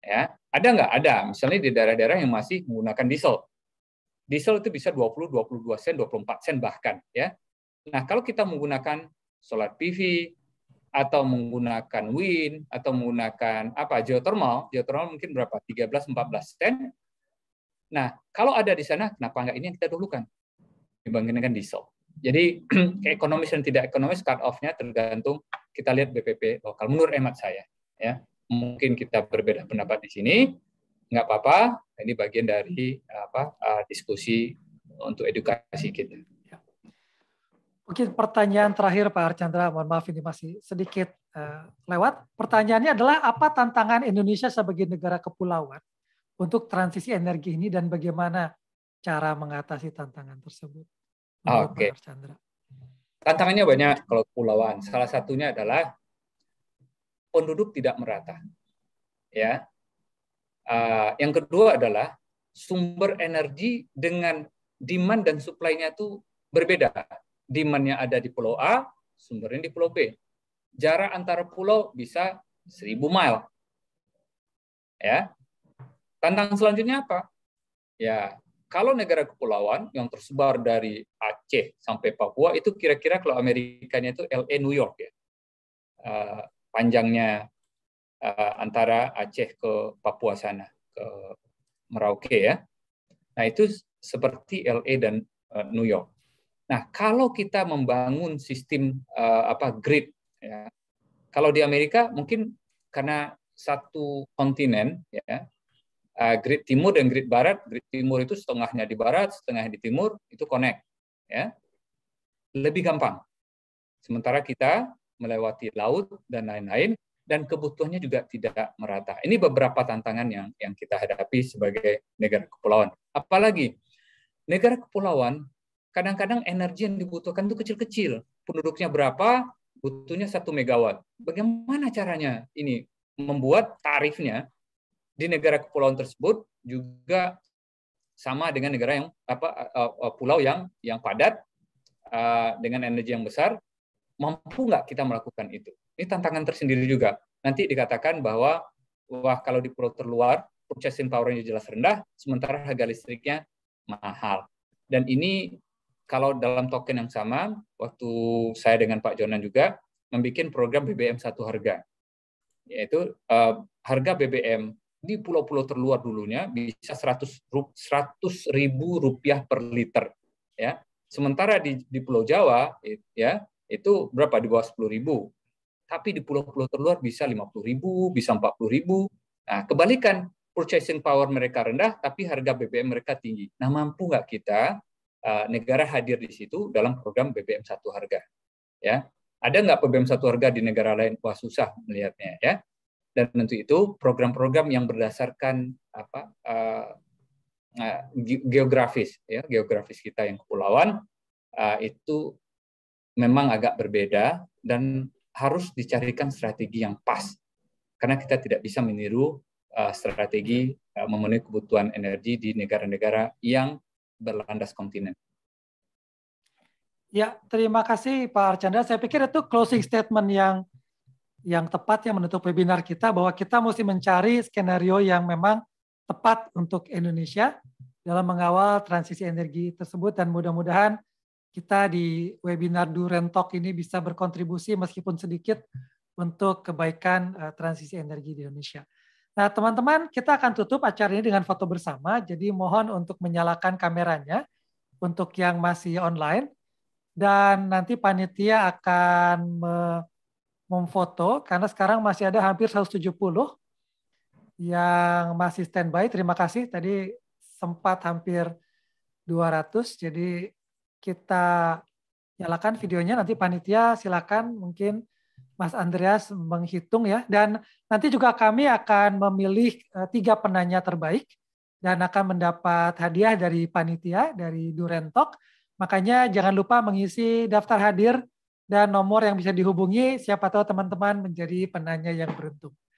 Ya, ada nggak? Ada. Misalnya di daerah-daerah yang masih menggunakan diesel. Diesel itu bisa 20, 22 sen, 24 sen bahkan, ya. Nah, kalau kita menggunakan solar PV, atau menggunakan wind atau menggunakan apa geothermal geothermal mungkin berapa 13 14 sen nah kalau ada di sana kenapa enggak ini yang kita dulukan dibandingkan diesel jadi *clears throat* ekonomis dan tidak ekonomis cut off-nya tergantung kita lihat BPP lokal menurut hemat saya ya mungkin kita berbeda pendapat di sini nggak apa-apa ini bagian dari apa eh, diskusi untuk edukasi kita Mungkin pertanyaan terakhir Pak Archandra, mohon maaf ini masih sedikit uh, lewat. Pertanyaannya adalah apa tantangan Indonesia sebagai negara kepulauan untuk transisi energi ini dan bagaimana cara mengatasi tantangan tersebut? Oke. Okay. Archandra. Tantangannya banyak kalau kepulauan. Salah satunya adalah penduduk tidak merata. Ya. Uh, yang kedua adalah sumber energi dengan demand dan supply-nya itu berbeda demand ada di pulau A, sumbernya di pulau B. Jarak antara pulau bisa 1000 mil, Ya. Tantangan selanjutnya apa? Ya, kalau negara kepulauan yang tersebar dari Aceh sampai Papua itu kira-kira kalau Amerikanya itu LA New York ya. Uh, panjangnya uh, antara Aceh ke Papua sana ke Merauke ya. Nah, itu seperti LA dan uh, New York. Nah, kalau kita membangun sistem uh, apa grid, ya, kalau di Amerika mungkin karena satu kontinen, ya, uh, grid timur dan grid barat, grid timur itu setengahnya di barat, setengahnya di timur, itu connect, ya, lebih gampang. Sementara kita melewati laut dan lain-lain, dan kebutuhannya juga tidak merata. Ini beberapa tantangan yang yang kita hadapi sebagai negara kepulauan. Apalagi negara kepulauan kadang-kadang energi yang dibutuhkan itu kecil-kecil. Penduduknya berapa, butuhnya satu megawatt. Bagaimana caranya ini membuat tarifnya di negara kepulauan tersebut juga sama dengan negara yang apa eh, eh, pulau yang yang padat eh, dengan energi yang besar mampu nggak kita melakukan itu ini tantangan tersendiri juga nanti dikatakan bahwa wah kalau di pulau terluar purchasing powernya jelas rendah sementara harga listriknya mahal dan ini kalau dalam token yang sama, waktu saya dengan Pak Jonan juga membuat program BBM satu harga, yaitu uh, harga BBM di pulau-pulau terluar dulunya bisa seratus 100 ribu rupiah per liter, ya. Sementara di, di Pulau Jawa, ya itu berapa di bawah sepuluh ribu. Tapi di pulau-pulau terluar bisa lima puluh ribu, bisa empat puluh ribu. Nah, kebalikan purchasing power mereka rendah, tapi harga BBM mereka tinggi. Nah, mampu nggak kita Eh, negara hadir di situ dalam program BBM satu harga. Ya, ada nggak BBM satu harga di negara lain? Wah susah melihatnya ya. Dan tentu itu program-program yang berdasarkan apa eh, eh, geografis ya geografis kita yang kepulauan itu memang agak berbeda dan harus dicarikan strategi yang pas karena kita tidak bisa meniru strategi memenuhi kebutuhan energi di negara-negara yang berlandas kontinen. Ya, terima kasih Pak Archandra. Saya pikir itu closing statement yang yang tepat yang menutup webinar kita bahwa kita mesti mencari skenario yang memang tepat untuk Indonesia dalam mengawal transisi energi tersebut dan mudah-mudahan kita di webinar Duren Talk ini bisa berkontribusi meskipun sedikit untuk kebaikan eh, transisi energi di Indonesia. Nah, teman-teman, kita akan tutup acara ini dengan foto bersama. Jadi mohon untuk menyalakan kameranya untuk yang masih online. Dan nanti panitia akan memfoto karena sekarang masih ada hampir 170 yang masih standby. Terima kasih tadi sempat hampir 200. Jadi kita nyalakan videonya nanti panitia silakan mungkin Mas Andreas menghitung ya. Dan nanti juga kami akan memilih eh, tiga penanya terbaik dan akan mendapat hadiah dari panitia dari Durentok. Makanya jangan lupa mengisi daftar hadir dan nomor yang bisa dihubungi. Siapa tahu teman-teman menjadi penanya yang beruntung.